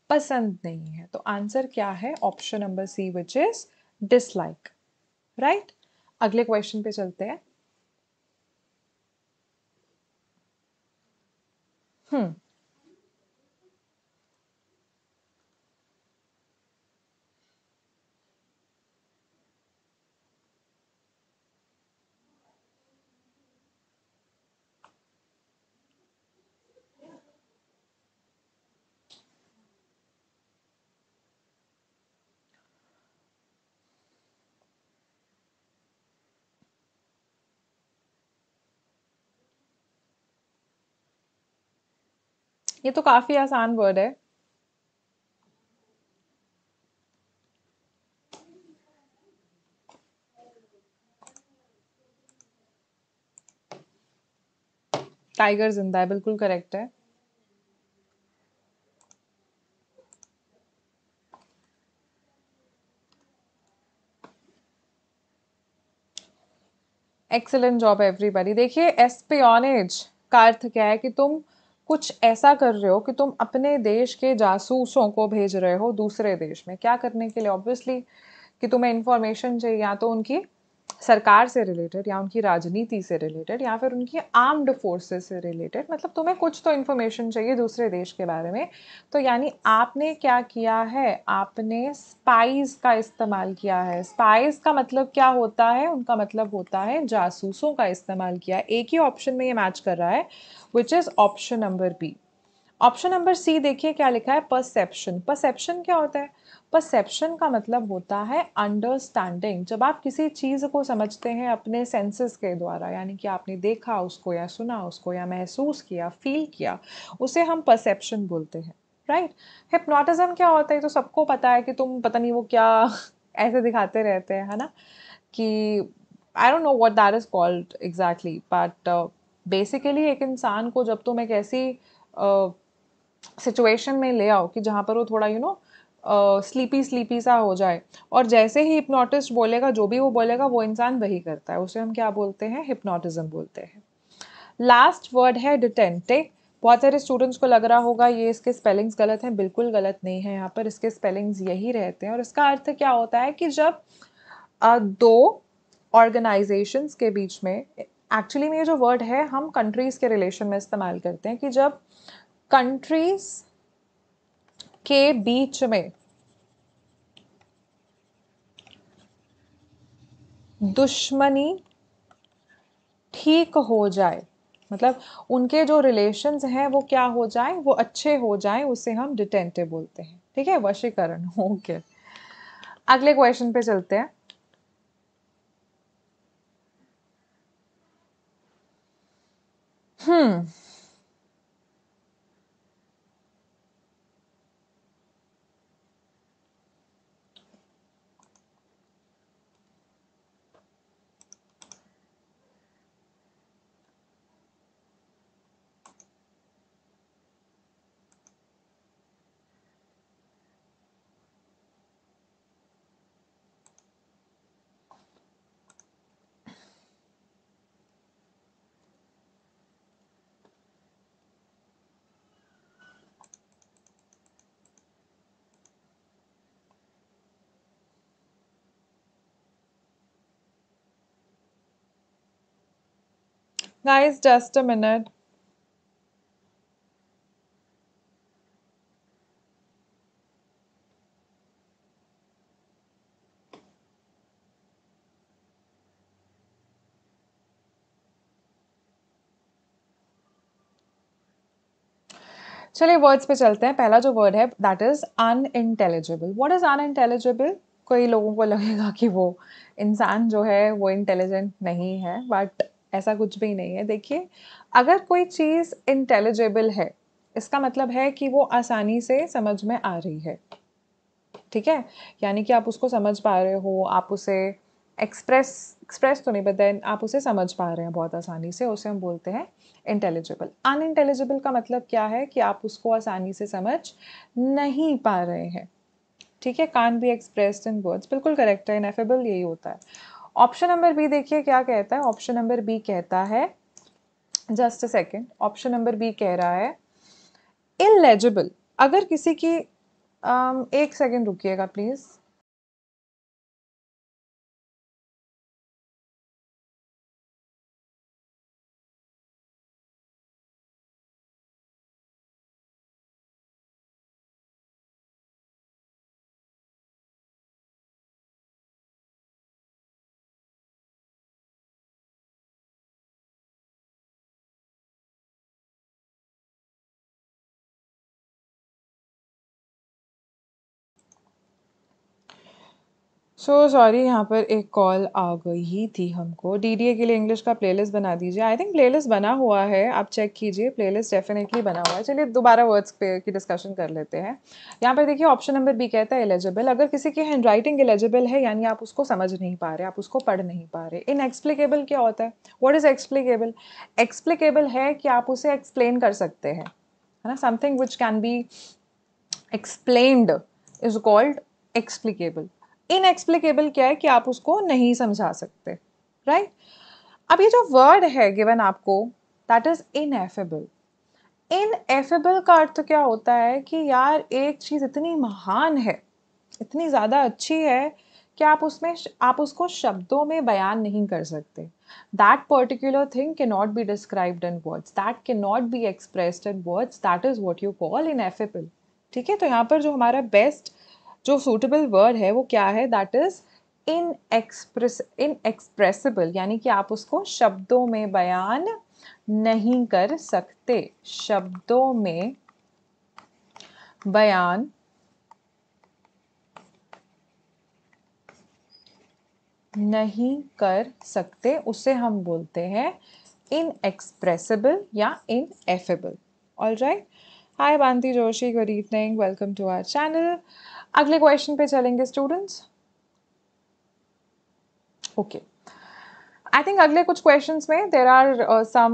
पसंद नहीं है तो आंसर क्या है option number C which is dislike right अगले क्वेश्चन पे चलते हैं हम्म ये तो काफी आसान वर्ड है टाइगर जिंदा है बिल्कुल करेक्ट है एक्सेलेंट जॉब एवरीबॉडी देखिए एस्पियोनेज का अर्थ क्या है कि तुम कुछ ऐसा कर रहे हो कि तुम अपने देश के जासूसों को भेज रहे हो दूसरे देश में क्या करने के लिए ऑब्वियसली कि तुम्हें इन्फॉर्मेशन चाहिए या तो उनकी सरकार से रिलेटेड या उनकी राजनीति से रिलेटेड या फिर उनकी आर्म्ड फोर्सेस से रिलेटेड मतलब तुम्हें कुछ तो इन्फॉर्मेशन चाहिए दूसरे देश के बारे में तो यानी आपने क्या किया है आपने स्पाइस का इस्तेमाल किया है स्पाइस का मतलब क्या होता है उनका मतलब होता है जासूसों का इस्तेमाल किया एक ही ऑप्शन में ये मैच कर रहा है which is option number B option number C देखिए क्या लिखा है परसेप्शन परसेप्शन क्या होता है परसेप्शन का मतलब होता है अंडरस्टैंडिंग जब आप किसी चीज़ को समझते हैं अपने सेंसेस के द्वारा यानी कि आपने देखा उसको या सुना उसको या महसूस किया फील किया उसे हम परसेप्शन बोलते हैं राइट हिप्नोटिज्म क्या होता है तो सबको पता है कि तुम पता नहीं वो क्या ऐसे दिखाते रहते हैं है ना कि I don't know what that is called exactly but basically एक इंसान को जब तुम एक ऐसी uh, सिचुएशन में ले आओ कि जहाँ पर वो थोड़ा यू नो स्लीपी स्लीपी सा हो जाए और जैसे ही हिप्नोटिस्ट बोलेगा जो भी वो बोलेगा वो इंसान वही करता है उसे हम क्या बोलते हैं हिप्नोटिज्म बोलते हैं लास्ट वर्ड है डिटेंटे बहुत सारे स्टूडेंट्स को लग रहा होगा ये इसके स्पेलिंग्स गलत हैं बिल्कुल गलत नहीं है यहाँ पर इसके स्पेलिंग्स यही रहते हैं और इसका अर्थ क्या होता है कि जब दो ऑर्गेनाइजेशंस के बीच में एक्चुअली में ये जो वर्ड है हम कंट्रीज़ के रिलेशन में इस्तेमाल करते हैं कि जब कंट्रीज के बीच में दुश्मनी ठीक हो जाए मतलब उनके जो रिलेशंस हैं वो क्या हो जाए वो अच्छे हो जाए उसे हम डिटेंटिव बोलते हैं ठीक है वशीकरण ओके अगले क्वेश्चन पे चलते हैं hmm Guys, just a minute. चलिए वर्ड्स पे चलते हैं पहला जो वर्ड है that is unintelligible what is unintelligible कई लोगों को लगेगा कि वो इंसान जो है वो इंटेलिजेंट नहीं है बट ऐसा कुछ भी नहीं है देखिए अगर कोई चीज़ इंटेलिजेबल है इसका मतलब है कि वो आसानी से समझ में आ रही है ठीक है यानी कि आप उसको समझ पा रहे हो आप उसे एक्सप्रेस एक्सप्रेस तो नहीं बट देन आप उसे समझ पा रहे हैं बहुत आसानी से उसे हम बोलते हैं इंटेलिजिबल अन इंटेलिजिबल का मतलब क्या है कि आप उसको आसानी से समझ नहीं पा रहे हैं ठीक है can't be express in words बिल्कुल करेक्ट है इनएफेबल यही होता है ऑप्शन नंबर बी देखिए क्या कहता है ऑप्शन नंबर बी कहता है just a second option number B कह रहा है इलेजिबल अगर किसी की um, एक सेकेंड रुकिएगा प्लीज़ सो सॉरी यहाँ पर एक कॉल आ गई थी हमको डीडीए के लिए इंग्लिश का प्लेलिस्ट बना दीजिए आई थिंक प्लेलिस्ट बना हुआ है आप चेक कीजिए प्लेलिस्ट डेफिनेटली बना हुआ है चलिए दोबारा वर्ड्स पे की डिस्कशन कर लेते हैं यहाँ पर देखिए ऑप्शन नंबर बी कहता है एलिजिबल अगर किसी की हैंड राइटिंग एलिजिबल है यानी आप उसको समझ नहीं पा रहे आप उसको पढ़ नहीं पा रहे इन एक्सप्लीकेबल क्या होता है वॉट इज़ एक्सप्लीकेबल एक्सप्लीकेबल है कि आप उसे एक्सप्लेन कर सकते हैं है ना something which can be explained is called explicable inexplicable क्या है कि आप उसको नहीं समझा सकते राइट अब ये जो वर्ड है गिवन आपको दैट इज़ इनएफेबल इनएफेबल का अर्थ क्या होता है कि यार एक चीज़ इतनी महान है इतनी ज़्यादा अच्छी है कि आप उसमें आप उसको शब्दों में बयान नहीं कर सकते that particular thing can not be described in words that can not be expressed in words that is what you call ineffable ठीक है तो यहाँ पर जो हमारा बेस्ट जो सूटेबल वर्ड है वो क्या है that is in express inexpressible यानी कि आप उसको शब्दों में बयान नहीं कर सकते शब्दों में बयान नहीं कर सकते उसे हम बोलते हैं इन एक्सप्रेसिबल या ineffable all right hi Banti Joshi good evening welcome to our channel अगले क्वेश्चन पे चलेंगे स्टूडेंट्स ओके आई थिंक अगले कुछ क्वेश्चंस में देर आर सम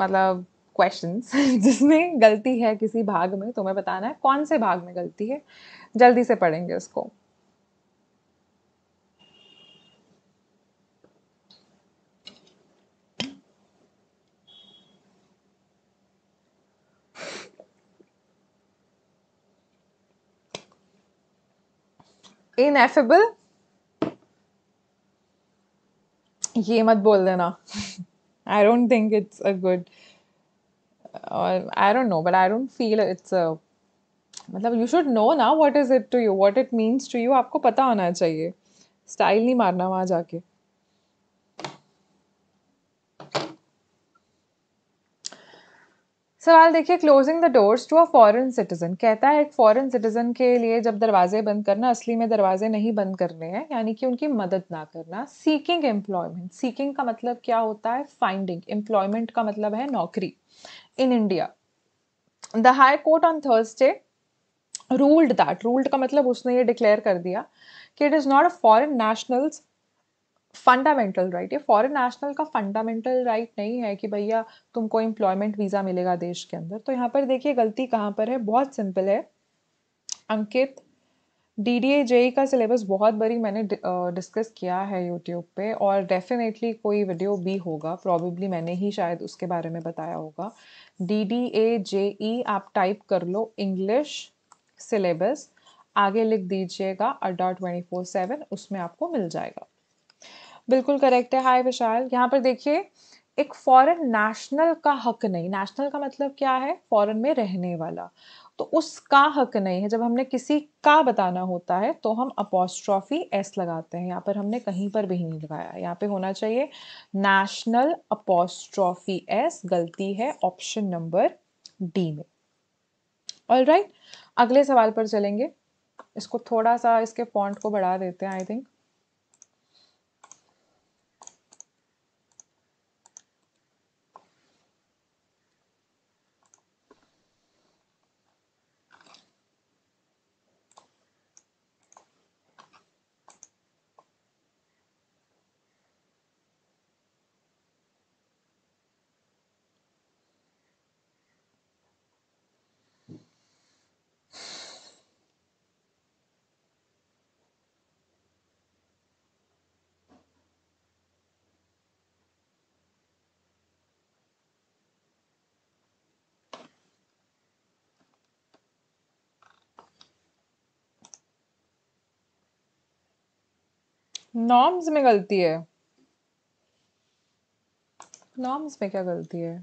मतलब क्वेश्चंस जिसमें गलती है किसी भाग में तुम्हें बताना है कौन से भाग में गलती है जल्दी से पढ़ेंगे उसको इनएफेबल ये मत बोल देना I don't think it's a good I don't know but I don't feel it's मतलब यू शुड नो ना what is it to you what it means to you आपको पता होना चाहिए स्टाइल नहीं मारना वहाँ जाके सवाल देखिए closing the doors to a foreign citizen कहता है एक फॉरेन सिटीजन के लिए जब दरवाजे बंद करना असली में दरवाजे नहीं बंद करने हैं यानी कि उनकी मदद ना करना सीकिंग एम्प्लॉयमेंट सीकिंग का मतलब क्या होता है फाइंडिंग एम्प्लॉयमेंट का मतलब है नौकरी in India the high court on Thursday ruled that ruled का मतलब उसने ये डिक्लेयर कर दिया कि it is not a foreign nationals fundamental right ये फॉरेन नेशनल का फंडामेंटल राइट right नहीं है कि भैया तुमको एम्प्लॉयमेंट वीज़ा मिलेगा देश के अंदर तो यहाँ पर देखिए गलती कहाँ पर है बहुत सिंपल है अंकित डी डी ए ई का सिलेबस बहुत बड़ी मैंने डिस्कस किया है यूट्यूब पे और डेफिनेटली कोई वीडियो भी होगा प्रॉबेबली मैंने ही शायद उसके बारे में बताया होगा डी डी ए जे ई आप टाइप कर लो इंग्लिश सिलेबस आगे लिख दीजिएगा अड्डा ट्वेंटी फोर सेवन उसमें आपको मिल जाएगा बिल्कुल करेक्ट है हाय विशाल यहाँ पर देखिए एक फॉरेन नेशनल का हक नहीं नेशनल का मतलब क्या है फॉरेन में रहने वाला तो उसका हक नहीं है जब हमने किसी का बताना होता है तो हम अपोस्ट्रॉफी एस लगाते हैं यहाँ पर हमने कहीं पर भी नहीं लगाया यहाँ पे होना चाहिए नेशनल अपोस्ट्रॉफी एस गलती है ऑप्शन नंबर डी में ऑल राइट अगले सवाल पर चलेंगे इसको थोड़ा सा इसके पॉइंट को बढ़ा देते हैं आई थिंक नॉर्म्स में गलती है नॉर्म्स में क्या गलती है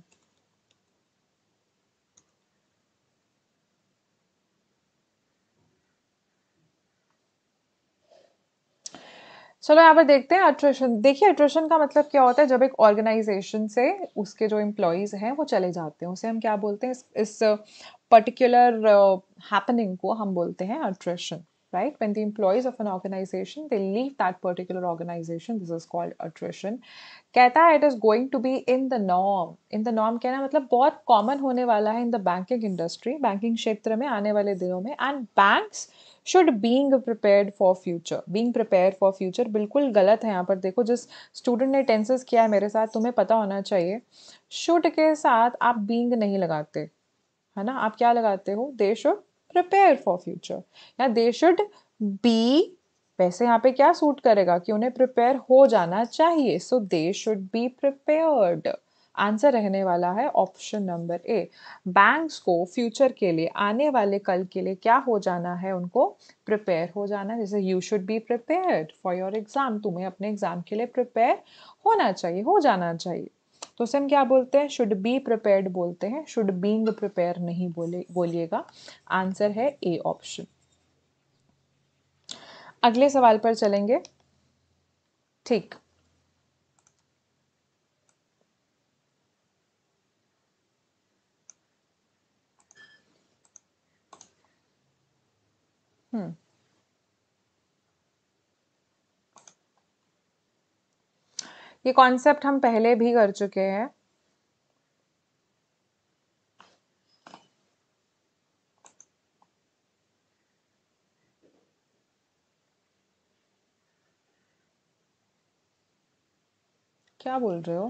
चलो यहाँ पर देखते हैं अट्रेशन देखिए अट्रेशन का मतलब क्या होता है जब एक ऑर्गेनाइजेशन से उसके जो एम्प्लॉयज़ हैं वो चले जाते हैं उसे हम क्या बोलते हैं इस पर्टिकुलर हैपनिंग uh, को हम बोलते हैं अट्रेशन right when the employees of an organization they leave that particular organization this is called attrition कहता है it is going to be in the norm in the norm कहना मतलब बहुत कॉमन होने वाला है in the banking industry banking क्षेत्र में आने वाले दिनों में and banks should being prepare for future being prepare for future बिल्कुल गलत है यहाँ पर देखो जिस स्टूडेंट ने टेंसेस किया है मेरे साथ तुम्हें पता होना चाहिए शुड के साथ आप बींग नहीं लगाते है ना आप क्या लगाते हो they should prepare for future या दे शुड बी वैसे यहाँ पे क्या सूट करेगा कि उन्हें प्रिपेयर हो जाना चाहिए so they should be prepared answer रहने वाला है ऑप्शन नंबर ए बैंक्स को फ्यूचर के लिए आने वाले कल के लिए क्या हो जाना है उनको प्रिपेयर हो जाना जैसे you should be prepared for your exam तुम्हें अपने एग्ज़ाम के लिए प्रिपेयर होना चाहिए हो जाना चाहिए तो उसे हम क्या बोलते हैं शुड बी प्रिपेयर्ड बोलते हैं शुड बींग प्रिपेयर नहीं बोले बोलिएगा आंसर है ए ऑप्शन अगले सवाल पर चलेंगे ठीक हम्म ये कॉन्सेप्ट हम पहले भी कर चुके हैं क्या बोल रहे हो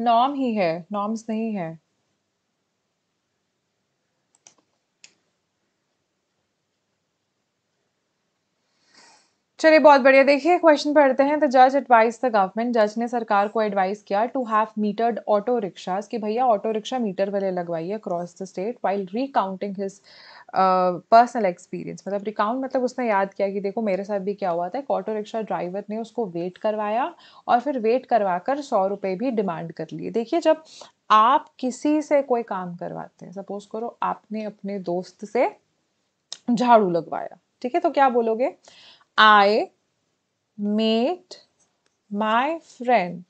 नॉर्म ही है नॉर्म्स नहीं है चलिए बहुत बढ़िया देखिए क्वेश्चन पढ़ते हैं द जज एडवाइस द गवर्नमेंट जज ने सरकार को एडवाइस किया to have metered auto rickshaws कि भैया ऑटो रिक्शा मीटर वाले लगवाइए across the state while recounting his personal experience मतलब रिकाउंट मतलब उसने याद किया कि देखो मेरे साथ भी क्या हुआ था एक ऑटो रिक्शा ड्राइवर ने उसको वेट करवाया और फिर वेट करवा कर सौ रुपये भी डिमांड कर लिए देखिए जब आप किसी से कोई काम करवाते हैं सपोज करो आपने अपने दोस्त से झाड़ू लगवाया ठीक है तो क्या बोलोगे I made my friend.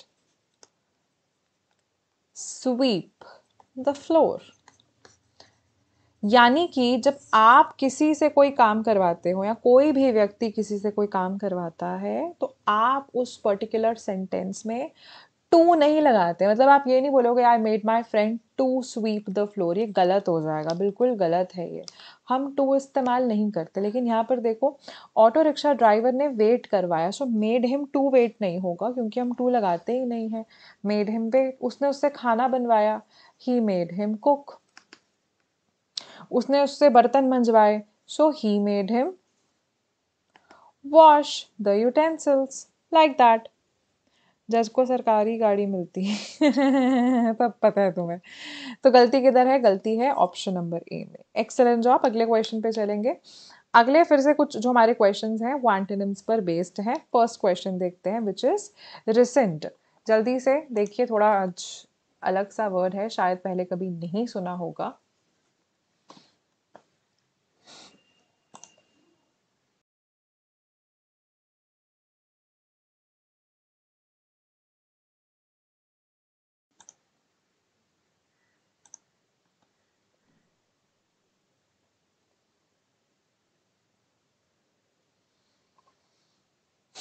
Sweep the floor. यानी कि जब आप किसी से कोई काम करवाते हो या कोई भी व्यक्ति किसी से कोई काम करवाता है तो आप उस पर्टिकुलर सेंटेंस में टू नहीं लगाते मतलब आप ये नहीं बोलोगे I made my friend to sweep the floor ये गलत हो जाएगा बिल्कुल गलत है ये हम टू इस्तेमाल नहीं करते लेकिन यहाँ पर देखो ऑटो रिक्शा ड्राइवर ने वेट करवाया so made him to wait नहीं होगा क्योंकि हम टू लगाते ही नहीं है मेड हिम वेट उसने उससे खाना बनवाया ही मेड हिम कुक उसने उससे बर्तन मंजवाए so he made him wash the utensils like that जज को सरकारी गाड़ी मिलती है तब पता है तुम्हें तो गलती किधर है गलती है ऑप्शन नंबर ए में एक्सेलेंट जॉब अगले क्वेश्चन पे चलेंगे अगले फिर से कुछ जो हमारे क्वेश्चन हैं वो एंटेनिम्स पर बेस्ड हैं फर्स्ट क्वेश्चन देखते हैं विच इज़ रिसेंट जल्दी से देखिए थोड़ा आज अलग सा वर्ड है शायद पहले कभी नहीं सुना होगा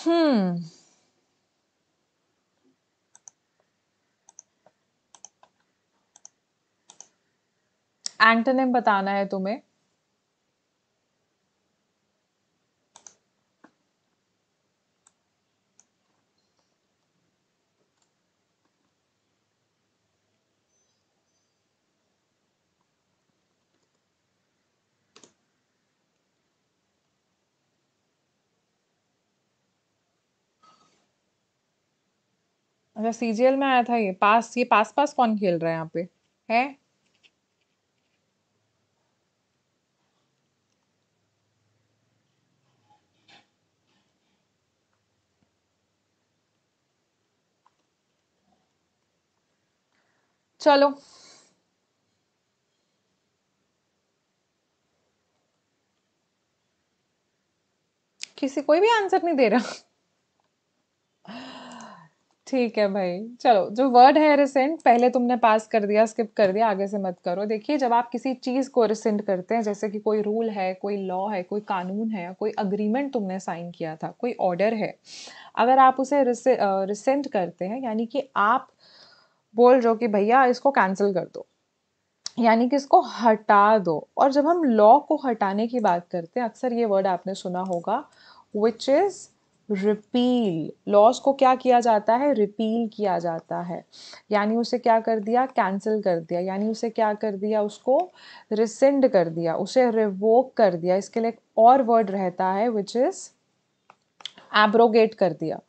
Hmm. एंटोनिम बताना है तुम्हें अच्छा सीजीएल में आया था ये पास ये पास पास कौन खेल रहा है यहाँ पे है चलो किसी कोई भी आंसर नहीं दे रहा ठीक है भाई चलो जो वर्ड है रिसेंट पहले तुमने पास कर दिया स्किप कर दिया आगे से मत करो देखिए जब आप किसी चीज़ को रिसेंट करते हैं जैसे कि कोई रूल है कोई लॉ है कोई कानून है कोई अग्रीमेंट तुमने साइन किया था कोई ऑर्डर है अगर आप उसे रिसेंट करते हैं यानी कि आप बोल रहे हो कि भैया इसको कैंसिल कर दो यानी कि इसको हटा दो और जब हम लॉ को हटाने की बात करते हैं अक्सर ये वर्ड आपने सुना होगा विच इज़ रिपील लॉस को क्या किया जाता है रिपील किया जाता है यानी उसे क्या कर दिया कैंसिल कर दिया यानी उसे क्या कर दिया उसको रिसेंड कर दिया उसे रिवोक कर दिया इसके लिए एक और वर्ड रहता है विच इज़ एब्रोगेट कर दिया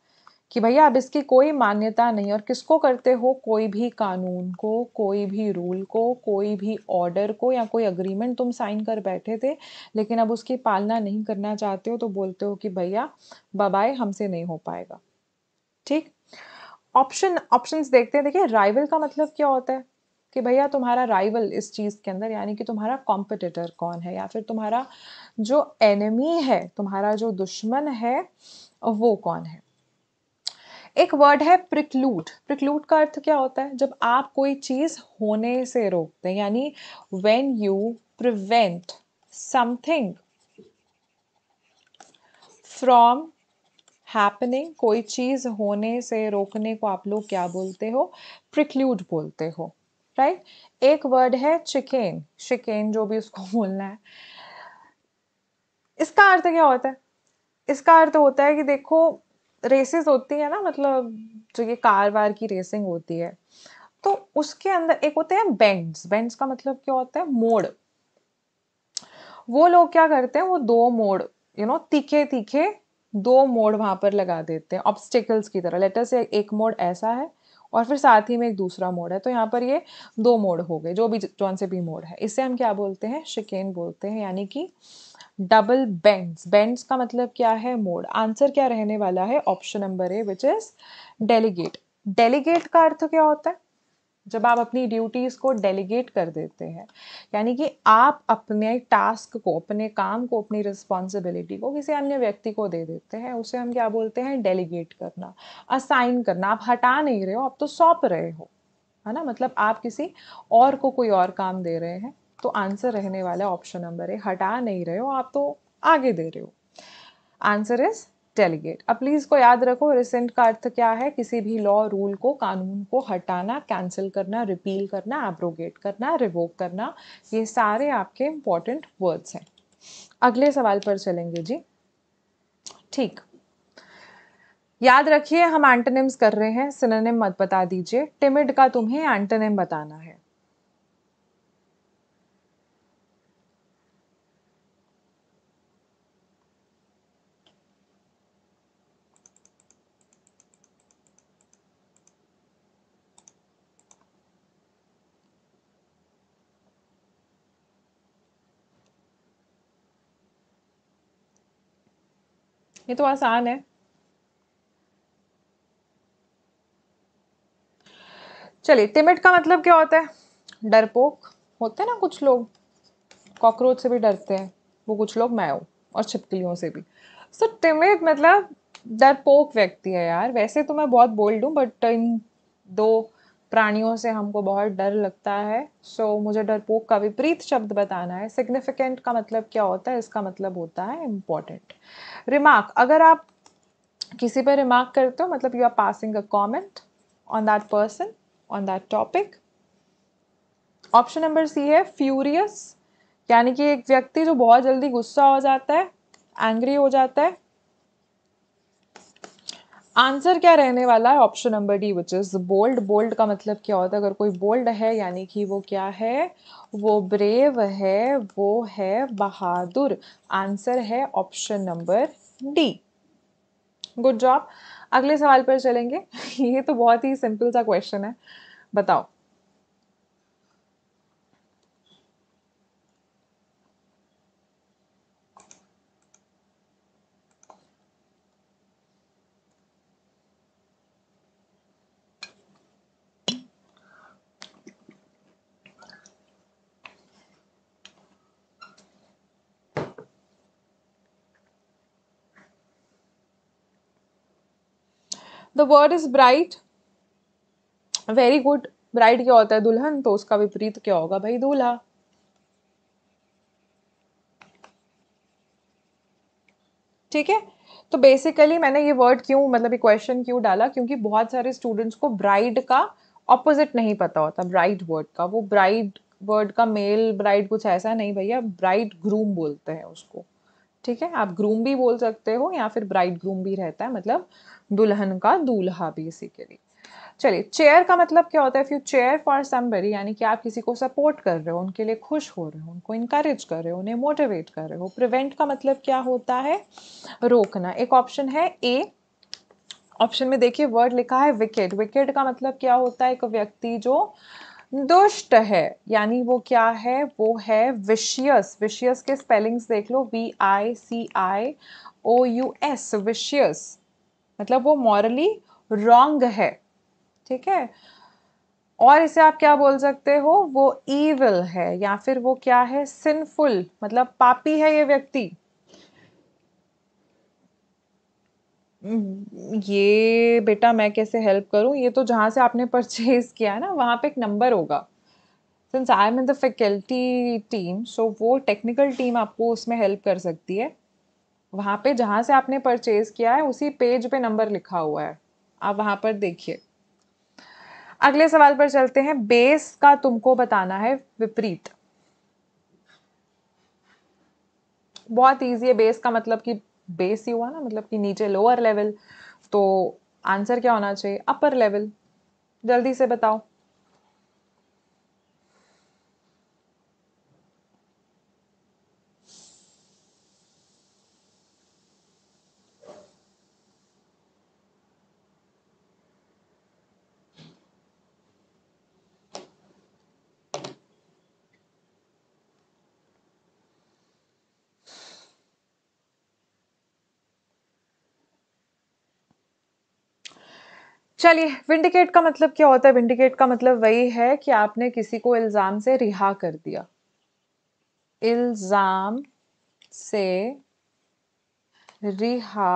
कि भैया अब इसकी कोई मान्यता नहीं और किसको करते हो कोई भी कानून को कोई भी रूल को कोई भी ऑर्डर को या कोई अग्रीमेंट तुम साइन कर बैठे थे लेकिन अब उसकी पालना नहीं करना चाहते हो तो बोलते हो कि भैया बाबाए हमसे नहीं हो पाएगा ठीक ऑप्शन ऑप्शंस देखते हैं देखिए राइवल का मतलब क्या होता है कि भैया तुम्हारा राइवल इस चीज़ के अंदर यानी कि तुम्हारा कॉम्पिटिटर कौन है या फिर तुम्हारा जो एनिमी है तुम्हारा जो दुश्मन है वो कौन है एक वर्ड है प्रिक्लूट प्रिक्लूट का अर्थ क्या होता है जब आप कोई चीज़ होने से रोकते हैं यानी when you prevent something from happening कोई चीज़ होने से रोकने को आप लोग क्या बोलते हो प्रिक्लूड बोलते हो राइट right? एक वर्ड है चिकेन शिकेन जो भी उसको बोलना है इसका अर्थ क्या होता है इसका अर्थ होता है कि देखो रेसेस होती है ना मतलब जो ये कार वार की रेसिंग होती है तो उसके अंदर एक होते हैं बेंड्स बेंड्स का मतलब क्या होता है मोड़ वो लोग क्या करते हैं वो दो मोड़ यू नो तीखे तीखे दो मोड़ वहां पर लगा देते हैं ऑब्स्टिकल्स की तरह लेटर से एक मोड़ ऐसा है और फिर साथ ही में एक दूसरा मोड़ है तो यहाँ पर ये दो मोड़ हो गए जो भी जौन से भी मोड़ है इससे हम क्या बोलते हैं शिकेन बोलते हैं यानी कि डबल बेंड्स बेंड्स का मतलब क्या है मोड आंसर क्या रहने वाला है option number A which is delegate delegate का अर्थ क्या होता है जब आप अपनी ड्यूटीज़ को डेलीगेट कर देते हैं यानी कि आप अपने टास्क को अपने काम को अपनी रिस्पॉन्सिबिलिटी को किसी अन्य व्यक्ति को दे देते हैं उसे हम क्या बोलते हैं डेलीगेट करना असाइन करना आप हटा नहीं रहे हो आप तो सौंप रहे हो है ना मतलब आप किसी और को कोई और काम दे रहे हैं तो आंसर रहने वाला ऑप्शन नंबर ए हटा नहीं रहे हो आप तो आगे दे रहे हो आंसर इज डेलीगेट अब प्लीज़ को याद रखो रिसेंट का अर्थ क्या है किसी भी लॉ रूल को कानून को हटाना कैंसिल करना रिपील करना एब्रोगेट करना रिवोक करना ये सारे आपके इंपॉर्टेंट वर्ड्स हैं अगले सवाल पर चलेंगे जी ठीक याद रखिए हम एंटोनिम्स कर रहे हैं सिनोनिम मत बता दीजिए टिमिड का तुम्हें एंटोनिम बताना है ये तो आसान है चलिए टिमिट का मतलब क्या होता है डरपोक होते हैं ना कुछ लोग कॉकरोच से भी डरते हैं वो कुछ लोग मैं हूँ और छिपकलियों से भी सो so, टिमिट मतलब डरपोक व्यक्ति है यार वैसे तो मैं बहुत बोल्ड हूँ बट इन दो प्राणियों से हमको बहुत डर लगता है सो so, मुझे डरपोक का विपरीत शब्द बताना है सिग्निफिकेंट का मतलब क्या होता है इसका मतलब होता है इम्पॉर्टेंट रिमार्क अगर आप किसी पर रिमार्क करते हो मतलब you are passing a comment on that person on that topic option number C है फ्यूरियस यानी कि एक व्यक्ति जो बहुत जल्दी गुस्सा हो जाता है एंग्री हो जाता है आंसर क्या रहने वाला है option number D which is bold bold का मतलब क्या होता है अगर कोई बोल्ड है यानी कि वो क्या है वो ब्रेव है वो है बहादुर आंसर है option number D good job अगले सवाल पर चलेंगे ये तो बहुत ही सिंपल सा क्वेश्चन है बताओ word is bright very good bright क्या होता है दुल्हन तो उसका विपरीत क्या होगा भाई दूल्हा ठीक है तो बेसिकली मैंने ये वर्ड क्यों मतलब ये क्वेश्चन क्यों डाला क्योंकि बहुत सारे स्टूडेंट्स को ब्राइड का ऑपोजिट नहीं पता होता ब्राइड वर्ड का वो ब्राइड वर्ड का मेल ब्राइड कुछ ऐसा नहीं भैया ब्राइड ग्रूम बोलते हैं उसको ठीक है आप ग्रूम भी बोल सकते हो या फिर ब्राइड ग्रूम भी रहता है मतलब दुल्हन का दूल्हा बेसिकली चलिए चेयर का मतलब क्या होता है if you chair for somebody यानी कि आप किसी को सपोर्ट कर रहे हो उनके लिए खुश हो रहे हो उनको इंकरेज कर रहे हो उन्हें मोटिवेट कर रहे हो प्रिवेंट का मतलब क्या होता है रोकना एक ऑप्शन है ए ऑप्शन में देखिए वर्ड लिखा है विकेट विकेट का मतलब क्या होता है एक व्यक्ति जो दुष्ट है यानी वो क्या है वो है विशियस विशियस के स्पेलिंग्स देख लो V I C I O U S vicious मतलब वो मॉरली रॉन्ग है ठीक है और इसे आप क्या बोल सकते हो वो ईविल है या फिर वो क्या है सिनफुल मतलब पापी है ये व्यक्ति ये बेटा मैं कैसे हेल्प करूँ ये तो जहाँ से आपने परचेज़ किया है ना वहाँ पे एक नंबर होगा since I am in the faculty team so वो टेक्निकल टीम आपको उसमें हेल्प कर सकती है वहाँ पे जहाँ से आपने परचेज़ किया है उसी पेज पे नंबर लिखा हुआ है आप वहाँ पर देखिए अगले सवाल पर चलते हैं बेस का तुमको बताना है विपरीत बहुत इजी है बेस का मतलब कि बेस ही हुआ ना मतलब कि नीचे लोअर लेवल तो आंसर क्या होना चाहिए अपर लेवल जल्दी से बताओ चलिए विंडिकेट का मतलब क्या होता है विंडिकेट का मतलब वही है कि आपने किसी को इल्ज़ाम से रिहा कर दिया इल्ज़ाम से रिहा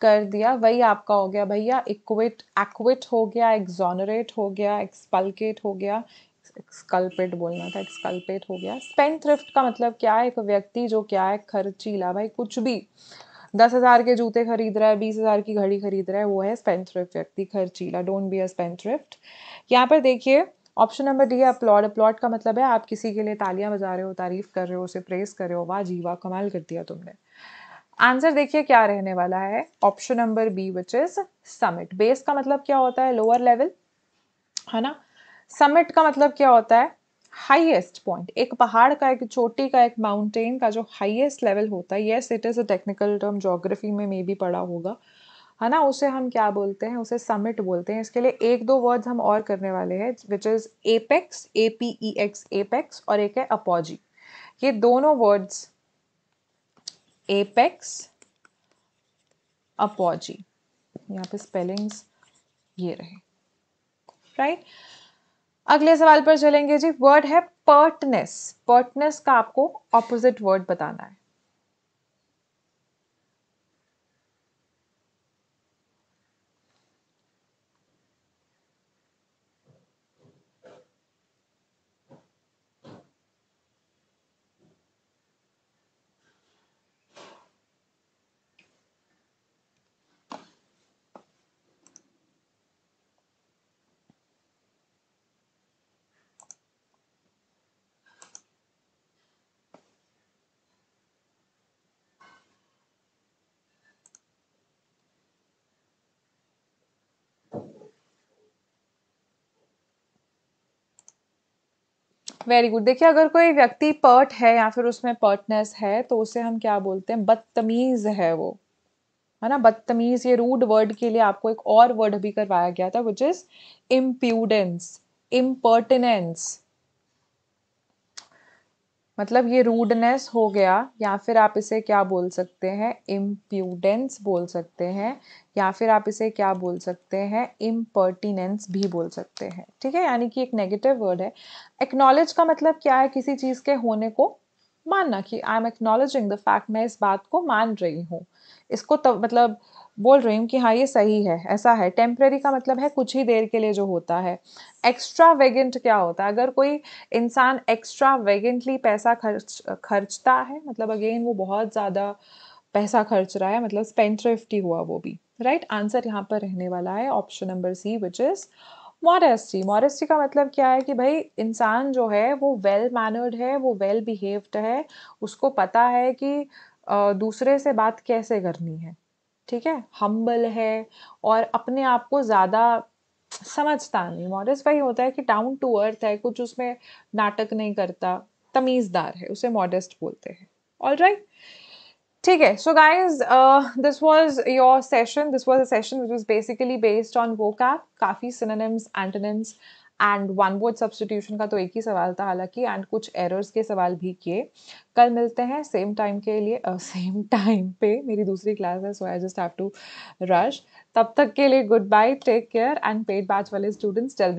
कर दिया वही आपका हो गया भैया इक्विट एक्विट हो गया एग्जॉनरेट हो गया एक्सपल्केट हो गया एक्सकल्पेट बोलना था एक्सकल्पेट हो गया स्पेंड थ्रिफ्ट का मतलब क्या है एक व्यक्ति जो क्या है खर्चीला भाई कुछ भी दस हज़ार के जूते खरीद रहा है बीस हज़ार की घड़ी खरीद रहा है वो है स्पेंथ्रिफ्ट व्यक्ति खर्चीला डोंट बी अ स्पेंथ्रिफ्ट यहाँ पर देखिए ऑप्शन नंबर डी है अपलॉड अपलॉड का मतलब है आप किसी के लिए तालियां बजा रहे हो तारीफ कर रहे हो उसे प्रेस कर रहे हो वाह जीवा कमाल कर दिया तुमने आंसर देखिए क्या रहने वाला है option number B which is summit base का मतलब क्या होता है लोअर लेवल है ना समिट का मतलब क्या होता है हाइएस्ट पॉइंट एक पहाड़ का एक चोटी का एक माउंटेन का जो हाइएस्ट लेवल होता है yes it is a technical term geography में मे भी पड़ा होगा है ना उसे हम क्या बोलते हैं उसे समिट बोलते हैं इसके लिए एक दो वर्ड्स हम और करने वाले हैं which is apex A P E X apex और एक है अपॉजी ये दोनों वर्ड्स एपेक्स अपॉजी यहाँ पे स्पेलिंग्स ये रहे राइट right? अगले सवाल पर चलेंगे जी वर्ड है पर्टनेस पर्टनेस का आपको ऑपोजिट वर्ड बताना है वेरी गुड देखिए अगर कोई व्यक्ति पर्ट है या फिर उसमें पर्टनेस है तो उसे हम क्या बोलते हैं बदतमीज है वो है ना बदतमीज ये रूड वर्ड के लिए आपको एक और वर्ड भी करवाया गया था विच इज इम्प्यूडेंस इम्पर्टिनेंस मतलब ये रूडनेस हो गया या फिर आप इसे क्या बोल सकते हैं इम्प्यूडेंस बोल सकते हैं या फिर आप इसे क्या बोल सकते हैं इम्पर्टिनेंस भी बोल सकते हैं ठीक है यानी कि एक नेगेटिव वर्ड है एक्नॉलेज का मतलब क्या है किसी चीज़ के होने को मानना कि I am acknowledging the fact मैं इस बात को मान रही हूँ इसको तब मतलब बोल रही हूँ कि हाँ ये सही है ऐसा है टेम्प्रेरी का मतलब है कुछ ही देर के लिए जो होता है एक्स्ट्रा वेगेंट क्या होता है अगर कोई इंसान एक्स्ट्रा वेगेंटली पैसा खर्च खर्चता है मतलब अगेन वो बहुत ज़्यादा पैसा खर्च रहा है मतलब स्पेंड हुआ वो भी राइट right? आंसर यहाँ पर रहने वाला है option number C which is morosity morosity का मतलब क्या है कि भाई इंसान जो है वो वेल मैनर्ड है वो वेल बिहेव्ड है उसको पता है कि दूसरे से बात कैसे करनी है ठीक है हम्बल है और अपने आप को ज़्यादा समझता नहीं मॉरिस वही होता है कि डाउन टू अर्थ है कुछ उसमें नाटक नहीं करता तमीज़दार है उसे मॉडर्स्ट बोलते हैं ऑल राइट ठीक है so guys this was your session this was a session which was basically based on वो का काफ़ी synonyms antonyms and one word substitution का तो एक ही सवाल था हालांकि एंड कुछ एरर्स के सवाल भी किए कल मिलते हैं सेम टाइम के लिए सेम टाइम पे मेरी दूसरी क्लास है so I just have to rush तब तक के लिए goodbye take care and paid batch वाले स्टूडेंट्स जल्दी